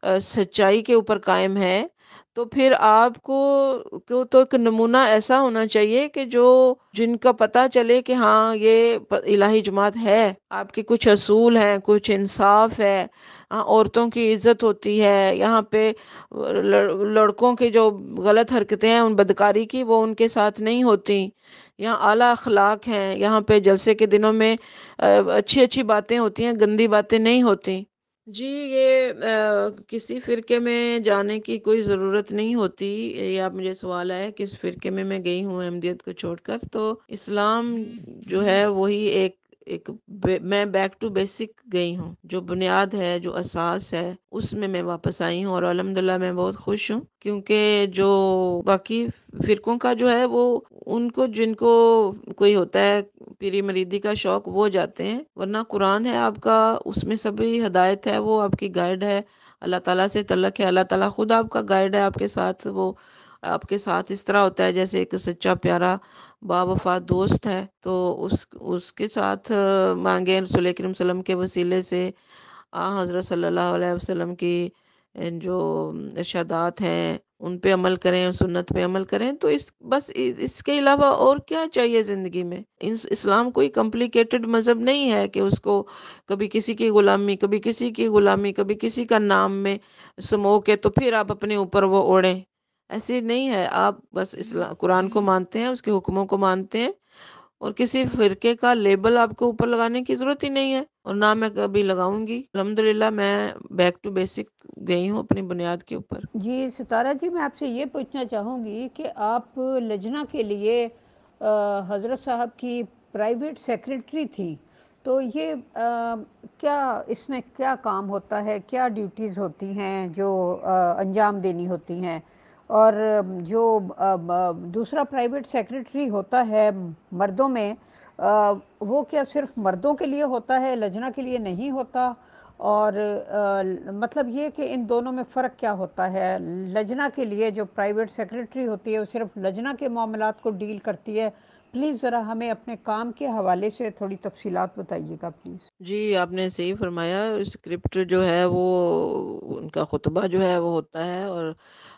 सच्चाई के ऊपर कायम हैं तो फिर आपको क्यों तो एक नमूना ऐसा होना चाहिए कि जो जिनका पता चले कि हाँ ये इलाही जमात है आपके कुछ असूल हैं कुछ इंसाफ है हाँ, औरतों की इज्जत होती है यहाँ पे लड़कों के जो गलत हरकतें हैं उन बदकारी की वो उनके साथ नहीं होती यहाँ आला अखलाक हैं यहाँ पे जलसे के दिनों में अच्छी अच्छी बातें होती हैं गंदी बातें नहीं होती जी ये आ, किसी फ़िरके में जाने की कोई ज़रूरत नहीं होती ये आप मुझे सवाल आया किस फ़िरके में मैं गई हूँ अहमदियत को छोड़कर तो इस्लाम जो है वही एक एक मैं बैक टू बेसिक गई हूँ जो बुनियाद है जो असास है उसमें मैं वापस आई हूँ और अलहमदिल्ला मैं बहुत खुश हूँ क्योंकि जो बाकी फिरकों का जो है वो उनको जिनको कोई होता है पीरी मरीदी का शौक वो जाते हैं वरना कुरान है आपका उसमें सभी हदायत है वो आपकी गाइड है अल्लाह ताला से तलक है अल्लाह ताला खुद आपका गाइड है आपके साथ वो आपके साथ इस तरह होता है जैसे एक सच्चा प्यारा बावफा दोस्त है तो उस उसके साथ मांगे रसोल वसलम के वसीले से आ हज़रत सल्लल्लाहु अलैहि वसल्लम की जो इर्शादात हैं उन पे अमल करें सुन्नत पे अमल करें तो इस बस इसके अलावा और क्या चाहिए ज़िंदगी में इस इस्लाम कोई कम्प्लिकेटेड मज़हब नहीं है कि उसको कभी किसी की ग़ुलामी कभी किसी की ग़ुलामी कभी किसी का नाम में समो के तो फिर आप अपने ऊपर वो ओढ़ें ऐसे नहीं है आप बस इस्लाम हम्म, कुरान को हम्म। मानते हैं उसके हुक्मों को मानते हैं और किसी फिरके का लेबल आपको ऊपर लगाने की ज़रूरत ही नहीं है और ना मैं कभी लगाऊंगी अलहमदिल्ला मैं बैक टू बेसिक गई हूँ अपनी बुनियाद के ऊपर जी सितारा जी मैं आपसे ये पूछना चाहूँगी कि आप लजना के लिए हज़रत साहब की प्राइवेट सेक्रेटरी थी तो ये आ, क्या इसमें क्या काम होता है क्या ड्यूटीज़ होती हैं जो आ, अंजाम देनी होती हैं और जो दूसरा प्राइवेट सेक्रेटरी होता है मर्दों में वो क्या सिर्फ मर्दों के लिए होता है लजना के लिए नहीं होता और मतलब ये कि इन दोनों में फ़र्क क्या होता है लजना के लिए जो प्राइवेट सेक्रेटरी होती है वो सिर्फ लजना के मामला को डील करती है प्लीज़ ज़रा हमें अपने काम के हवाले से थोड़ी तफसीत बताइएगा प्लीज़ जी आपने सही फरमाया स्क्रिप्ट जो है वो उनका खुतबा जो है वो होता है और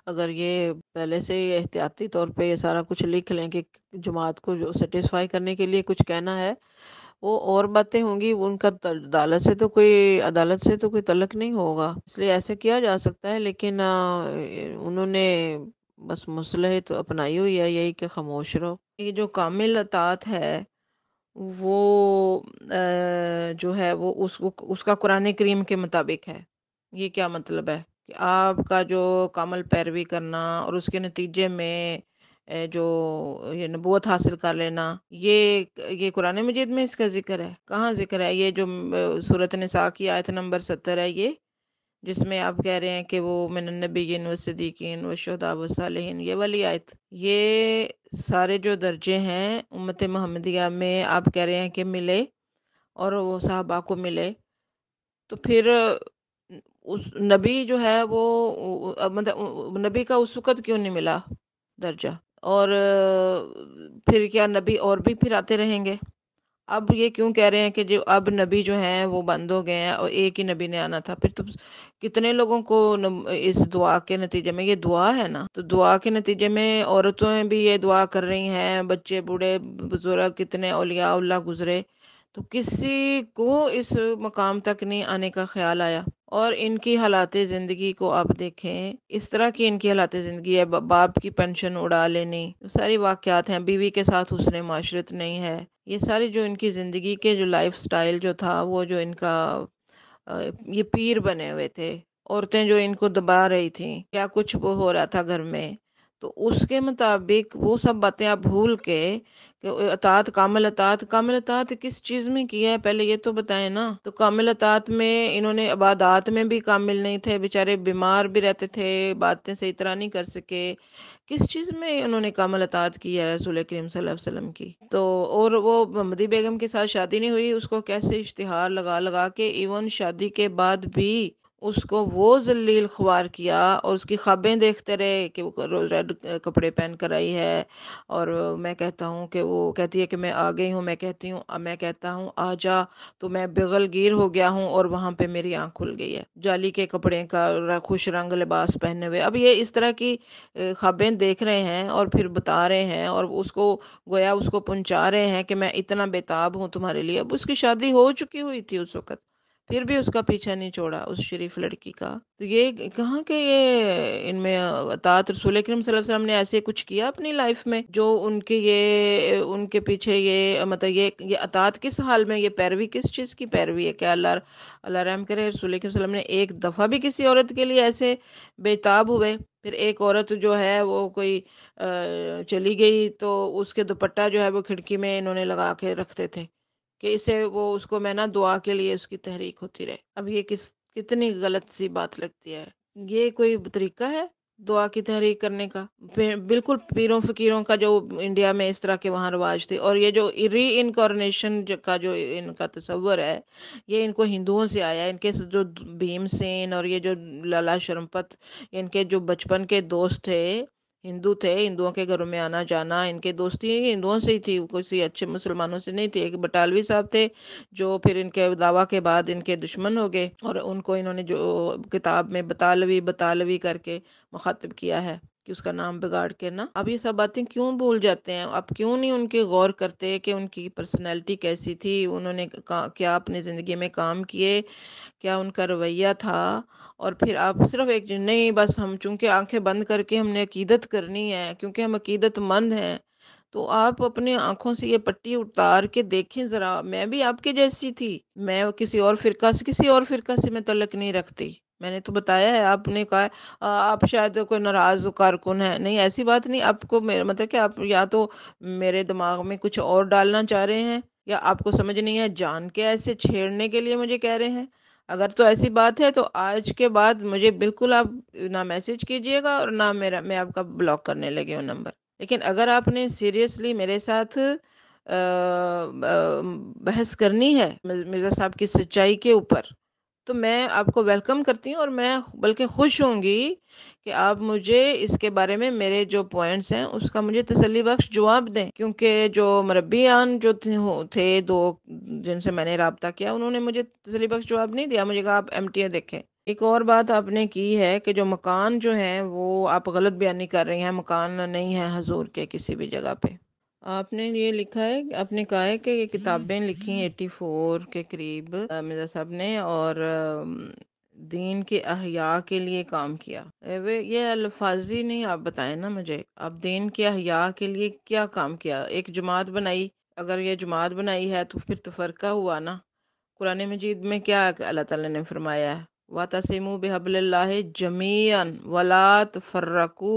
अगर ये पहले से ही एहतियाती तौर पे ये सारा कुछ लिख लें कि जमात को जो सेटिस्फाई करने के लिए कुछ कहना है वो और बातें होंगी उनका अदालत से तो कोई अदालत से तो कोई तलक नहीं होगा इसलिए ऐसे किया जा सकता है लेकिन उन्होंने बस मुसलह तो अपनाई हुई है यही कि खामोश रहो ये जो कामिल अतात है वो जो है वो उस उसका कुरान करीम के मुताबिक है ये क्या मतलब है कि आपका जो कमल पैरवी करना और उसके नतीजे में जो ये नबूत हासिल कर लेना ये ये कुरान मजीद में इसका जिक्र है कहाँ जिक्र है ये जो सूरत नसा की आयत नंबर सत्तर है ये जिसमें आप कह रहे हैं कि वो मिनबीन व सदीकिन व शहदा वसालहन ये वाली आयत ये सारे जो दर्जे हैं उम्मत महमदिया में आप कह रहे हैं कि मिले और वो साहबा को मिले तो फिर उस नबी जो है वो मतलब नबी का उस वक़्त क्यों नहीं मिला दर्जा और फिर क्या नबी और भी फिर आते रहेंगे अब ये क्यों कह रहे हैं कि जो अब नबी जो हैं वो बंद हो गए हैं और एक ही नबी ने आना था फिर तो कितने लोगों को इस दुआ के नतीजे में ये दुआ है ना तो दुआ के नतीजे में औरतें भी ये दुआ कर रही हैं बच्चे बूढ़े बुजुर्ग कितने औलिया गुजरे तो किसी को इस मकाम तक नहीं आने का ख्याल आया और इनकी हालात ज़िंदगी को आप देखें इस तरह की इनकी हालात ज़िंदगी है बाप की पेंशन उड़ा लेनी तो सारी वाक्यात हैं बीवी के साथ उसने माशरत नहीं है ये सारी जो इनकी ज़िंदगी के जो लाइफ स्टाइल जो था वो जो इनका ये पीर बने हुए थे औरतें जो इनको दबा रही थी क्या कुछ वो हो रहा था घर में तो उसके मुताबिक वो सब बातें आप भूल के अतात कामल अतात कामिल अतात किस चीज़ में किया है पहले ये तो बताएं ना तो कामिल अतात में इन्होंने अबादात में भी कामिल नहीं थे बेचारे बीमार भी रहते थे बातें सही तरह नहीं कर सके किस चीज़ में उन्होंने कामल अतात की है रसूल करीम वसल्लम की तो और वो मदी बेगम के साथ शादी नहीं हुई उसको कैसे इश्तिहार लगा लगा के इवन शादी के बाद भी उसको वो जलील ख्वार किया और उसकी ख्वाबें देखते रहे कि वो रेड कपड़े पहन कर आई है और मैं कहता हूँ कि वो कहती है कि मैं आ गई हूँ मैं कहती हूँ मैं कहता हूँ आ जा तो मैं गिर हो गया हूँ और वहाँ पे मेरी आँख खुल गई है जाली के कपड़े का खुश रंग लिबास पहने हुए अब ये इस तरह की ख्वाबें देख रहे हैं और फिर बता रहे हैं और उसको गोया उसको पहुँचा रहे हैं कि मैं इतना बेताब हूँ तुम्हारे लिए अब उसकी शादी हो चुकी हुई थी उस वक़्त फिर भी उसका पीछा नहीं छोड़ा उस शरीफ लड़की का तो ये कहाँ के ये इनमें अतात रसूल करीम वसल्लम ने ऐसे कुछ किया अपनी लाइफ में जो उनके ये उनके पीछे ये मतलब ये ये अतात किस हाल में ये पैरवी किस चीज़ की पैरवी है क्या अल्लाह अल्लाह रहम करे रसूल वसल्लम ने एक दफ़ा भी किसी औरत के लिए ऐसे बेताब हुए फिर एक औरत जो है वो कोई चली गई तो उसके दुपट्टा जो है वो खिड़की में इन्होंने लगा के रखते थे कि इसे वो उसको मैं ना दुआ के लिए उसकी तहरीक होती रहे अब ये किस कितनी गलत सी बात लगती है ये कोई तरीका है दुआ की तहरीक करने का बिल्कुल पीरों फकीरों का जो इंडिया में इस तरह के वहाँ रिवाज थे और ये जो री इनकॉर्नेशन का जो इनका तस्वर है ये इनको हिंदुओं से आया इनके जो भीमसेन और ये जो लाला शर्मपत इनके जो बचपन के दोस्त थे हिंदू थे हिंदुओं के घरों में आना जाना इनके दोस्ती हिंदुओं से ही थी किसी अच्छे मुसलमानों से नहीं थी एक बटालवी साहब थे जो फिर इनके दावा के बाद इनके दुश्मन हो गए और उनको इन्होंने जो किताब में बतालवी बतालवी करके मुखातब किया है कि उसका नाम बिगाड़ के ना अब ये सब बातें क्यों भूल जाते हैं अब क्यों नहीं उनके गौर करते कि उनकी पर्सनैलिटी कैसी थी उन्होंने क्या अपनी ज़िंदगी में काम किए क्या उनका रवैया था और फिर आप सिर्फ एक नहीं बस हम चूंकि आंखें बंद करके हमने अकीदत करनी है क्योंकि हम अकीदतमंद हैं तो आप अपने आंखों से ये पट्टी उतार के देखें ज़रा मैं भी आपके जैसी थी मैं किसी और फिरका से किसी और फिरका से मैं तलक नहीं रखती मैंने तो बताया है आपने कहा आप शायद कोई नाराज कारकुन है नहीं ऐसी बात नहीं आपको मतलब कि आप या तो मेरे दिमाग में कुछ और डालना चाह रहे हैं या आपको समझ नहीं है जान के ऐसे छेड़ने के लिए मुझे कह रहे हैं अगर तो ऐसी बात है तो आज के बाद मुझे बिल्कुल आप ना मैसेज कीजिएगा और ना मेरा मैं आपका ब्लॉक करने लगी हूँ नंबर लेकिन अगर आपने सीरियसली मेरे साथ बहस करनी है मिर्जा साहब की सच्चाई के ऊपर तो मैं आपको वेलकम करती हूँ और मैं बल्कि खुश होंगी कि आप मुझे इसके बारे में मेरे जो पॉइंट्स हैं उसका मुझे तसली बख्श जवाब दें क्योंकि जो मरबियान जो थे दो जिनसे मैंने रबता किया उन्होंने मुझे तसली बख्श जवाब नहीं दिया मुझे कहा आप एम टी ए देखें एक और बात आपने की है कि जो मकान जो है वो आप गलत बयानी कर रही हैं मकान नहीं है हजूर के किसी भी जगह पे आपने ये लिखा है आपने कहा है कि ये किताबें हम्म, लिखी 84 हम्म। के करीब मिर्जा साहब ने और दीन के अहिया के लिए काम किया वे ये अल्फाजी नहीं आप बताएं ना मुझे आप दीन के अहिया के लिए क्या काम किया एक जमात बनाई अगर ये जमात बनाई है तो फिर तफरका तो हुआ ना कुरान मजीद में क्या अल्लाह ताला ने फरमाया है वा बेहबल्ला जमीन वलात फर्रकू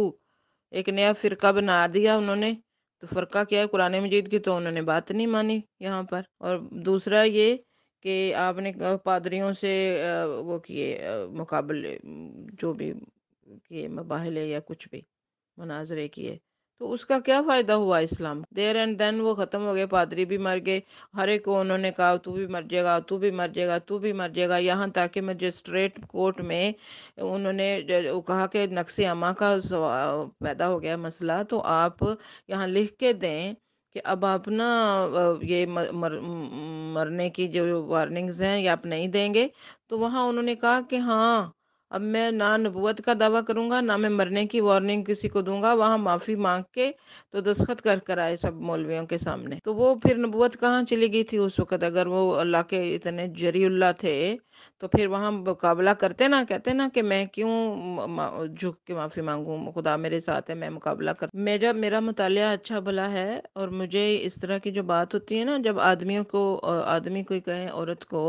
एक नया फ़िरका बना दिया उन्होंने तो फ़रका क्या है कुरान मजीद की तो उन्होंने बात नहीं मानी यहाँ पर और दूसरा ये कि आपने पादरियों से वो किए मुकाबले जो भी किए मबाहले या कुछ भी मनाजरे किए तो उसका क्या फ़ायदा हुआ इस्लाम देर एंड देन वो ख़त्म हो गए पादरी भी मर गए हर एक को उन्होंने कहा तू भी मर जाएगा तू भी मर जाएगा तू भी मर जाएगा यहाँ तक कि मजिस्ट्रेट कोर्ट में उन्होंने कहा कि नक्श अमां का पैदा हो गया मसला तो आप यहाँ लिख के दें कि अब आप ना ये मर, मर, मरने की जो वार्निंग्स हैं ये आप नहीं देंगे तो वहाँ उन्होंने कहा कि हाँ अब मैं ना नबूत का दावा करूंगा ना मैं मरने की वार्निंग किसी को दूंगा वहां माफ़ी मांग के तो दस्खत कर कर आए सब मौलवियों के सामने तो वो फिर नबूत कहाँ चली गई थी उस वक़्त अगर वो अल्लाह के इतने जरियुल्ला थे तो फिर वहां मुकाबला करते ना कहते ना कि मैं क्यों झुक के माफ़ी मांगू खुदा मेरे साथ है मैं मुकाबला कर मेरा मेरा मुताला अच्छा भला है और मुझे इस तरह की जो बात होती है ना जब आदमियों को आदमी कोई कहे औरत को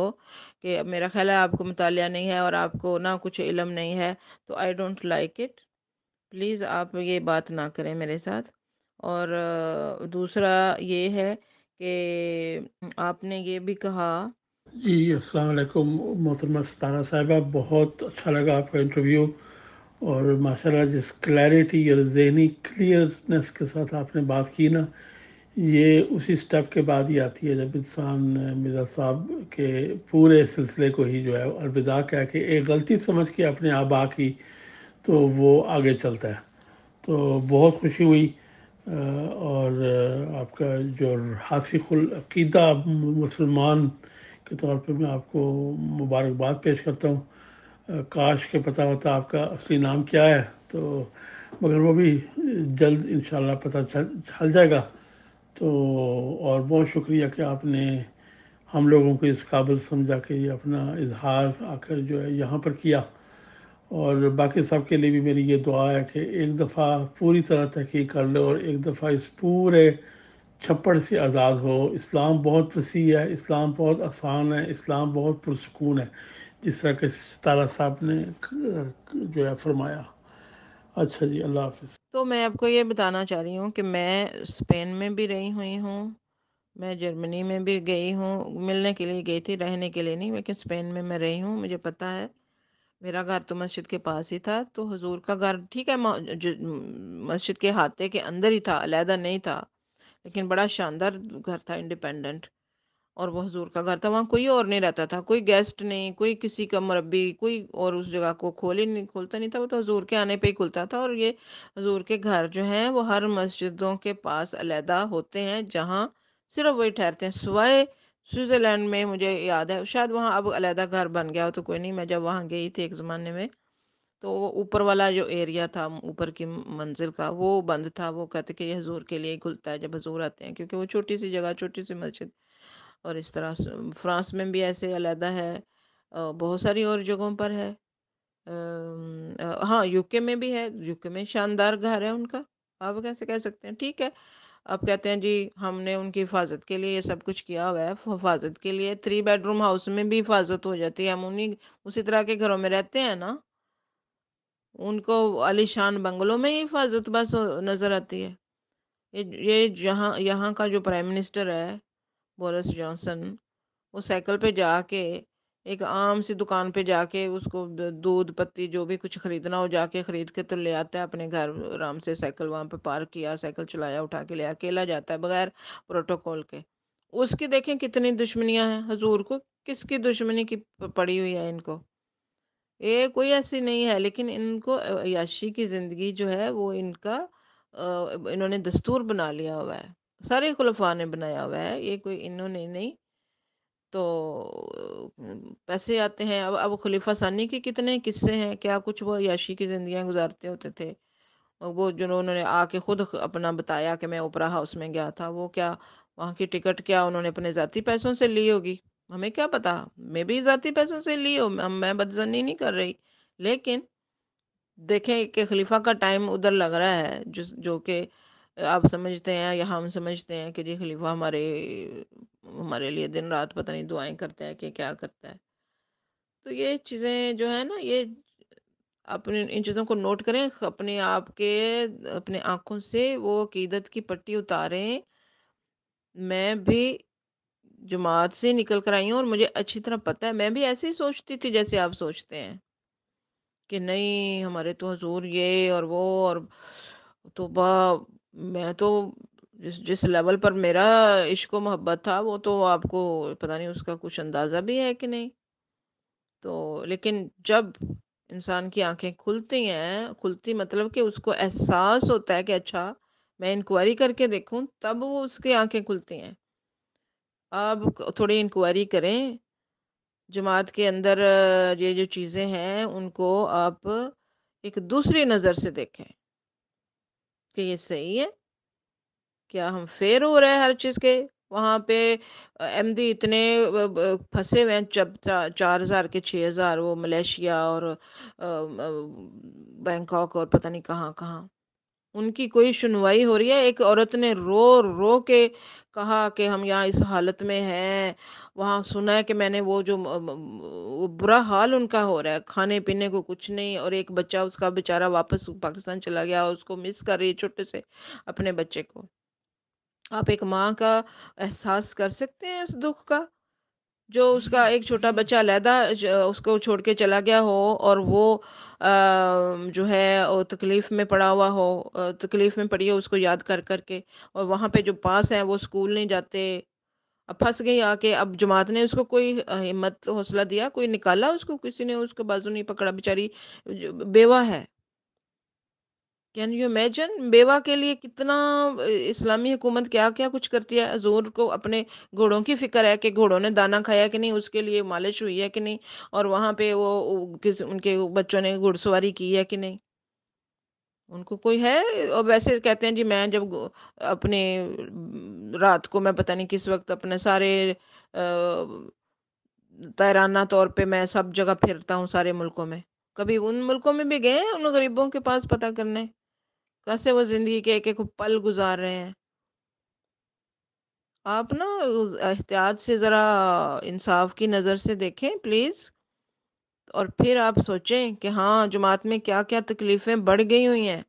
कि अब मेरा ख्याल है आपको मुताल नहीं है और आपको ना कुछ इलम नहीं है तो I don't like it please आप ये बात ना करें मेरे साथ और दूसरा ये है कि आपने ये भी कहा जी अस्सलाम मोहतरमा सतारा साहबा बहुत अच्छा लगा आपका इंटरव्यू और माशाल्लाह जिस क्लैरिटी और जहनी क्लियरनेस के साथ आपने बात की ना ये उसी स्टेप के बाद ही आती है जब इंसान मिर्ज़ा साहब के पूरे सिलसिले को ही जो है अलविदा कह के एक गलती समझ के अपने आप आ की तो वो आगे चलता है तो बहुत खुशी हुई और आपका जो हासिकुलदा मुसलमान के तौर पे मैं आपको मुबारकबाद पेश करता हूँ काश के पता होता आपका असली नाम क्या है तो मगर वो भी जल्द इन पता चल जाएगा तो और बहुत शुक्रिया कि आपने हम लोगों को इस काबिल समझा के ये अपना इजहार आकर जो है यहाँ पर किया और बाकी सब के लिए भी मेरी ये दुआ है कि एक दफ़ा पूरी तरह तहकीक कर लो और एक दफ़ा इस पूरे छप्पड़ से आज़ाद हो इस्लाम बहुत वसी है इस्लाम बहुत आसान है इस्लाम बहुत पुरसकून है जिस तरह के तारा साहब ने जो है फरमाया अच्छा जी अल्लाह हाफिज़ तो मैं आपको ये बताना चाह रही हूँ कि मैं स्पेन में भी रही हुई हूँ मैं जर्मनी में भी गई हूँ मिलने के लिए गई थी रहने के लिए नहीं लेकिन स्पेन में मैं रही हूँ मुझे पता है मेरा घर तो मस्जिद के पास ही था तो हुजूर का घर ठीक है मस्जिद के हाथे के अंदर ही था अलहदा नहीं था लेकिन बड़ा शानदार घर था इंडिपेंडेंट और वो हजूर का घर था वहाँ कोई और नहीं रहता था कोई गेस्ट नहीं कोई किसी का मरबी कोई और उस जगह को खोल ही नहीं खुलता नहीं था वो तो हजूर के आने पे ही खुलता था और ये हजूर के घर जो हैं वो हर मस्जिदों के पास अलहदा होते हैं जहाँ सिर्फ वही ठहरते हैं सुबह स्विट्ज़रलैंड में मुझे याद है शायद वहाँ अब अलहदा घर बन गया हो तो कोई नहीं मैं जब वहाँ गई थी एक ज़माने में तो वो ऊपर वाला जो एरिया था ऊपर की मंजिल का वो बंद था वो कहते कि ये हजूर के लिए ही खुलता है जब हजूर आते हैं क्योंकि वो छोटी सी जगह छोटी सी मस्जिद और इस तरह फ्रांस में भी ऐसे अलहदा है बहुत सारी और जगहों पर है हाँ यूके में भी है यूके में शानदार घर है उनका आप कैसे कह सकते हैं ठीक है अब कहते हैं जी हमने उनकी हिफाजत के लिए ये सब कुछ किया हुआ है हिफाजत के लिए थ्री बेडरूम हाउस में भी हिफाजत हो जाती है हम उन्हीं उसी तरह के घरों में रहते हैं ना उनको अलीशान बंगलों में ही हिफाजत बस नज़र आती है ये ये यहाँ यहाँ का जो प्राइम मिनिस्टर है बोरिस जॉनसन वो साइकिल पे जाके एक आम सी दुकान पे जाके उसको दूध पत्ती जो भी कुछ खरीदना हो जाके खरीद के तो ले आता है अपने घर आराम से साइकिल वहां पे पार्क किया साइकिल चलाया उठा के ले अकेला जाता है बगैर प्रोटोकॉल के उसकी देखें कितनी दुश्मनियां हैं हजूर को किसकी दुश्मनी की पड़ी हुई है इनको ये कोई ऐसी नहीं है लेकिन इनको याशी की ज़िंदगी जो है वो इनका इन्होंने दस्तूर बना लिया हुआ है सारे खुलफा ने बनाया हुआ है ये कोई इन्होंने नहीं तो पैसे आते हैं अब अब खलीफा सानी के कितने किस्से हैं क्या कुछ वो याशी की जिंदगी गुजारते होते थे वो जो उन्होंने आके खुद अपना बताया कि मैं ओपरा हाउस में गया था वो क्या वहाँ की टिकट क्या उन्होंने अपने ज़ाती पैसों से ली होगी हमें क्या पता मैं भी ज़ाती पैसों से ली हो मैं बदजनी नहीं कर रही लेकिन देखें कि खलीफा का टाइम उधर लग रहा है जो जो कि आप समझते हैं या हम समझते हैं कि जी खलीफा हमारे हमारे लिए दिन रात पता नहीं दुआएं करता है कि क्या करता है तो ये चीज़ें जो है ना ये अपने इन चीज़ों को नोट करें अपने आप के अपने आँखों से वो अकीदत की पट्टी उतारें मैं भी जमात से निकल कर आई हूँ और मुझे अच्छी तरह पता है मैं भी ऐसे ही सोचती थी जैसे आप सोचते हैं कि नहीं हमारे तो हजूर ये और वो और तो मैं तो जिस जिस लेवल पर मेरा इश्क मोहब्बत था वो तो आपको पता नहीं उसका कुछ अंदाज़ा भी है कि नहीं तो लेकिन जब इंसान की आंखें खुलती हैं खुलती मतलब कि उसको एहसास होता है कि अच्छा मैं इंक्वायरी करके देखूं तब वो उसकी आंखें खुलती हैं अब थोड़ी इंक्वायरी करें जमात के अंदर ये जो चीज़ें हैं उनको आप एक दूसरी नज़र से देखें कि ये सही है क्या हम फेर हो रहे हैं हर चीज के वहां पे एम डी इतने फंसे हुए हैं जब चार हज़ार के छह हज़ार वो मलेशिया और बैंकॉक और पता नहीं कहाँ कहाँ उनकी कोई सुनवाई हो रही है एक औरत ने रो रो के कहा कि हम यहाँ इस हालत में हैं वहाँ सुना है कि मैंने वो जो वो बुरा हाल उनका हो रहा है खाने पीने को कुछ नहीं और एक बच्चा उसका बेचारा वापस पाकिस्तान चला गया और उसको मिस कर रही है छोटे से अपने बच्चे को आप एक माँ का एहसास कर सकते हैं इस दुख का जो उसका एक छोटा बच्चा लैदा उसको छोड़ के चला गया हो और वो आ, जो है वो तकलीफ़ में पड़ा हुआ हो तकलीफ़ में पड़ी हो उसको याद कर करके और वहाँ पे जो पास हैं वो स्कूल नहीं जाते अब फंस गई आके अब जमात ने उसको कोई हिम्मत हौसला दिया कोई निकाला उसको किसी ने उसको बाजू नहीं पकड़ा बेचारी बेवा है कैन यू इमेजन बेवा के लिए कितना इस्लामी हुकूमत क्या क्या कुछ करती है जोर को अपने घोड़ों की फिक्र है कि घोड़ों ने दाना खाया कि नहीं उसके लिए मालिश हुई है कि नहीं और वहां पे वो किस उनके बच्चों ने घुड़सवारी की है कि नहीं उनको कोई है और वैसे कहते हैं जी मैं जब अपने रात को मैं पता नहीं किस वक्त अपने सारे तैराना तौर पे मैं सब जगह फिरता हूँ सारे मुल्कों में कभी उन मुल्कों में भी गए हैं उन गरीबों के पास पता करने कैसे वो जिंदगी के एक एक पल गुजार रहे हैं आप ना एहतियात से ज़रा इंसाफ की नज़र से देखें प्लीज़ और फिर आप सोचें कि हाँ जमात में क्या क्या तकलीफ़ें बढ़ गई हुई हैं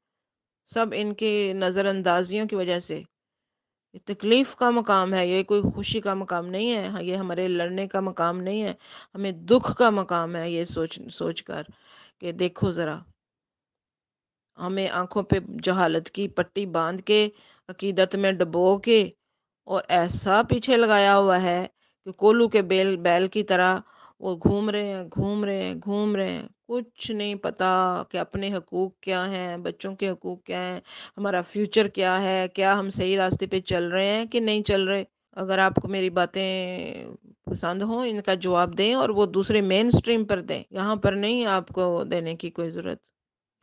सब इनके नज़रअंदाजियों की वजह से ये तकलीफ़ का मकाम है ये कोई खुशी का मकाम नहीं है हाँ, ये हमारे लड़ने का मकाम नहीं है हमें दुख का मकाम है ये सोच सोच कर कि देखो ज़रा हमें आंखों पे जहालत की पट्टी बांध के अकीदत में डबो के और ऐसा पीछे लगाया हुआ है कि कोलू के बेल बैल की तरह वो घूम रहे हैं घूम रहे हैं घूम रहे हैं कुछ नहीं पता कि अपने हकूक़ क्या हैं बच्चों के हकूक़ क्या हैं हमारा फ्यूचर क्या है क्या हम सही रास्ते पे चल रहे हैं कि नहीं चल रहे अगर आपको मेरी बातें पसंद हो इनका जवाब दें और वो दूसरे मेन स्ट्रीम पर दें यहाँ पर नहीं आपको देने की कोई ज़रूरत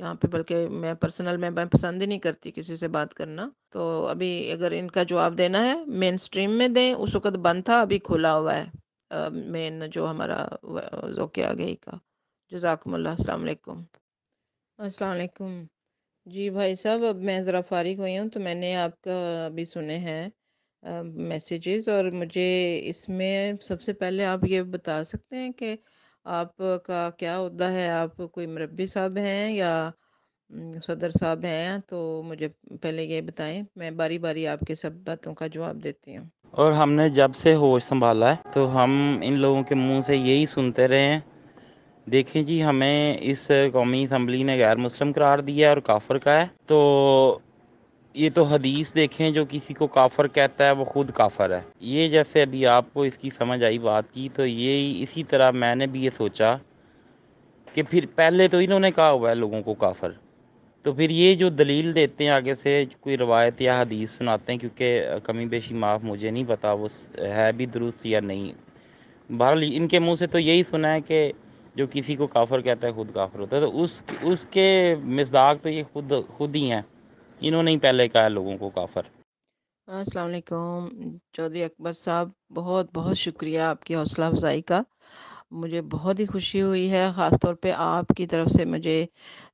यहाँ पे बल्कि मैं पर्सनल में मैं पसंद ही नहीं करती किसी से बात करना तो अभी अगर इनका जवाब देना है मेन स्ट्रीम में दें उस वक़्त बंद था अभी खुला हुआ है मेन जो हमारा ओके आ गई का जजाकमल्ला असलकुम जी भाई साहब अब मैं ज़रा फारिग हुई हूँ तो मैंने आपका अभी सुने हैं मैसेजेस और मुझे इसमें सबसे पहले आप ये बता सकते हैं कि आपका क्या उद्दा है आप कोई मरबी साहब हैं या सदर साहब हैं तो मुझे पहले ये बताएं मैं बारी बारी आपके सब बातों का जवाब देती हूँ और हमने जब से होश संभाला है तो हम इन लोगों के मुंह से यही सुनते रहे हैं देखें जी हमें इस कौमी असम्बली ने गैर मुस्लिम करार दिया है और काफर का है तो ये तो हदीस देखें जो किसी को काफर कहता है वो खुद काफर है ये जैसे अभी आपको इसकी समझ आई बात की तो ये इसी तरह मैंने भी ये सोचा कि फिर पहले तो इन्होंने कहा हुआ है लोगों को काफर तो फिर ये जो दलील देते हैं आगे से कोई रवायत या हदीस सुनाते हैं क्योंकि कमी बेशी माफ़ मुझे नहीं पता वो है भी दुरुस्त या नहीं बहरहाल इनके मुंह से तो यही सुना है कि जो किसी को काफर कहता है खुद काफर होता है तो उस उसके मजदाक तो ये खुद खुद ही हैं इन्होंने ही पहले कहा है लोगों को काफर असलकुम चौधरी अकबर साहब बहुत बहुत शुक्रिया आपकी हौसला अफजाई का मुझे बहुत ही खुशी हुई है ख़ास तौर पे आपकी तरफ से मुझे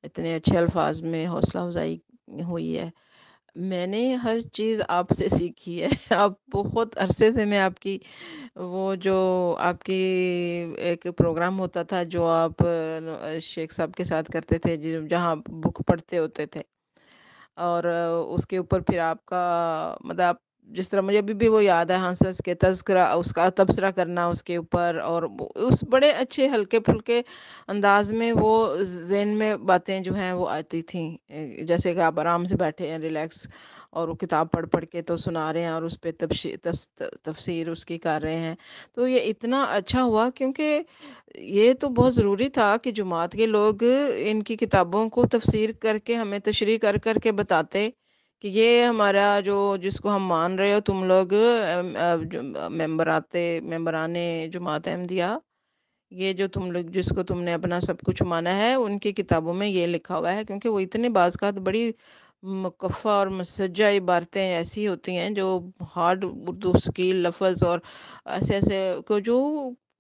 इतने अच्छे अल्फाज में हौसला अफजाई हुई है मैंने हर चीज़ आपसे सीखी है [LAUGHS] आप बहुत अरसे से मैं आपकी वो जो आपकी एक प्रोग्राम होता था जो आप शेख साहब के साथ करते थे जहाँ बुक पढ़ते होते थे और उसके ऊपर फिर आपका मतलब आप जिस तरह मुझे अभी भी वो याद है हंस हंस के तस्करा उसका तबसरा करना उसके ऊपर और उस बड़े अच्छे हल्के फुल्के अंदाज में वो जेन में बातें जो हैं वो आती थी जैसे कि आप आराम से बैठे हैं रिलैक्स और वो किताब पढ़ पढ़ के तो सुना रहे हैं और उस पर तफसीर उसकी कर रहे हैं तो ये इतना अच्छा हुआ क्योंकि ये तो बहुत ज़रूरी था कि जमात के लोग इनकी किताबों को तफसीर करके हमें तशरी कर करके बताते कि ये हमारा जो जिसको हम मान रहे हो तुम लोग मेंबर आते मेंबराने मातम दिया ये जो तुम लोग जिसको तुमने अपना सब कुछ माना है उनकी किताबों में ये लिखा हुआ है क्योंकि वो इतने बाज़ का बड़ी मुकफ़ा और मसजा इबारतें ऐसी होती हैं जो हार्ड उर्दू की लफज और ऐसे ऐसे को जो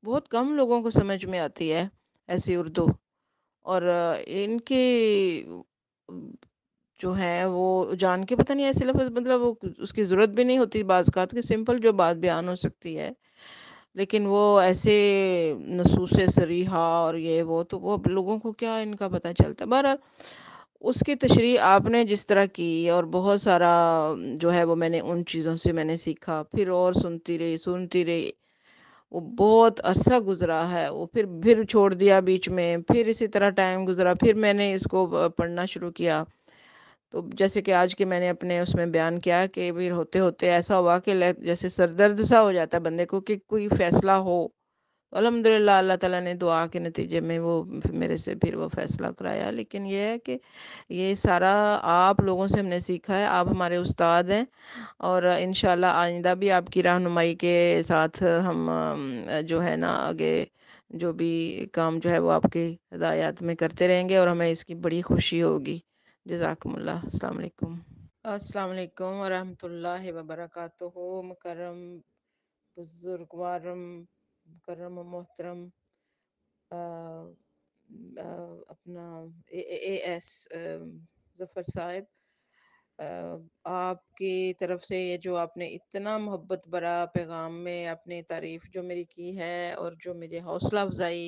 बहुत कम लोगों को समझ में आती है ऐसी उर्दू और इनकी जो है वो जान के पता नहीं ऐसे लफ्ज मतलब वो उसकी ज़रूरत भी नहीं होती बाज़ात की तो सिंपल जो बात बयान हो सकती है लेकिन वो ऐसे नसूस सरीहा और ये वो तो वो लोगों को क्या इनका पता चलता बहरहाल उसकी तशरी आपने जिस तरह की और बहुत सारा जो है वो मैंने उन चीज़ों से मैंने सीखा फिर और सुनती रही सुनती रही वो बहुत अरसा गुजरा है वो फिर फिर छोड़ दिया बीच में फिर इसी तरह टाइम गुजरा फिर मैंने इसको पढ़ना शुरू किया तो जैसे कि आज के मैंने अपने उसमें बयान किया कि भी होते होते ऐसा हुआ कि जैसे सरदर्द सा हो जाता है बंदे को कि कोई फैसला हो तो अलहमदिल्ला अल्लाह ताला ने दुआ के नतीजे में वो मेरे से फिर वो फैसला कराया लेकिन ये है कि ये सारा आप लोगों से हमने सीखा है आप हमारे उस्ताद हैं और इन आइंदा भी आपकी रहनुमाई के साथ हम जो है ना आगे जो भी काम जो है वो आपके हदायत में करते रहेंगे और हमें इसकी बड़ी खुशी होगी जजाकम्ला अलकुम असलकम वरहमल वबरक मुकरम बुज़ुर्ग वारम मुकरम मोहतरम अपना ए, एस ज़फ़र साहब आपकी तरफ से ये जो आपने इतना मोहब्बत भरा पैगाम में अपनी तारीफ़ जो मेरी की है और जो मेरी हौसला अफजाई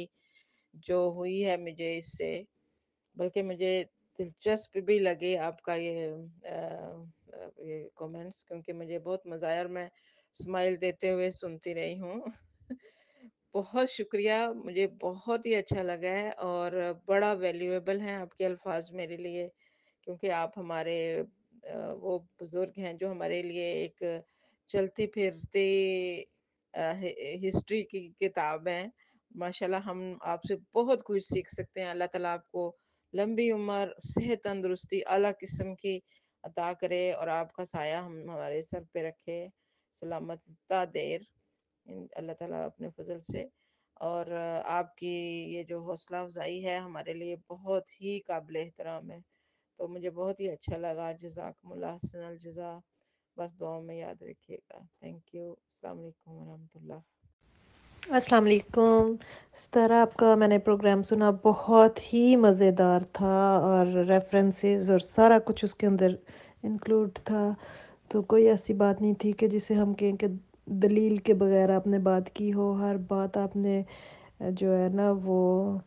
जो हुई है मुझे इससे बल्कि मुझे दिलचस्प भी लगे आपका ये आ, ये कमेंट्स क्योंकि मुझे बहुत मजा आया और मैं स्माइल देते हुए सुनती रही हूँ [LAUGHS] बहुत शुक्रिया मुझे बहुत ही अच्छा लगा है और बड़ा वैल्यूएबल है आपके अल्फाज मेरे लिए क्योंकि आप हमारे वो बुज़ुर्ग हैं जो हमारे लिए एक चलती फिरती हिस्ट्री की किताब है माशाल्लाह हम आपसे बहुत कुछ सीख सकते हैं अल्लाह ताला आपको लंबी उम्र सेहत तंदुरुस्ती अला किस्म की अता करे और आपका साया हम हमारे सर पे रखे सलामत देर अल्लाह ताला अपने फजल से और आपकी ये जो हौसला अफजाई है हमारे लिए बहुत ही काबिल एहतराम है तो मुझे बहुत ही अच्छा लगा मुलासन जजा बस दुआ में याद रखिएगा थैंक यू अलैक्म वरहमतुल्लाह अस्सलाम वालेकुम इस तरह आपका मैंने प्रोग्राम सुना बहुत ही मज़ेदार था और रेफरेंसेस और सारा कुछ उसके अंदर इंक्लूड था तो कोई ऐसी बात नहीं थी कि जिसे हम कहें कि दलील के बगैर आपने बात की हो हर बात आपने जो है ना वो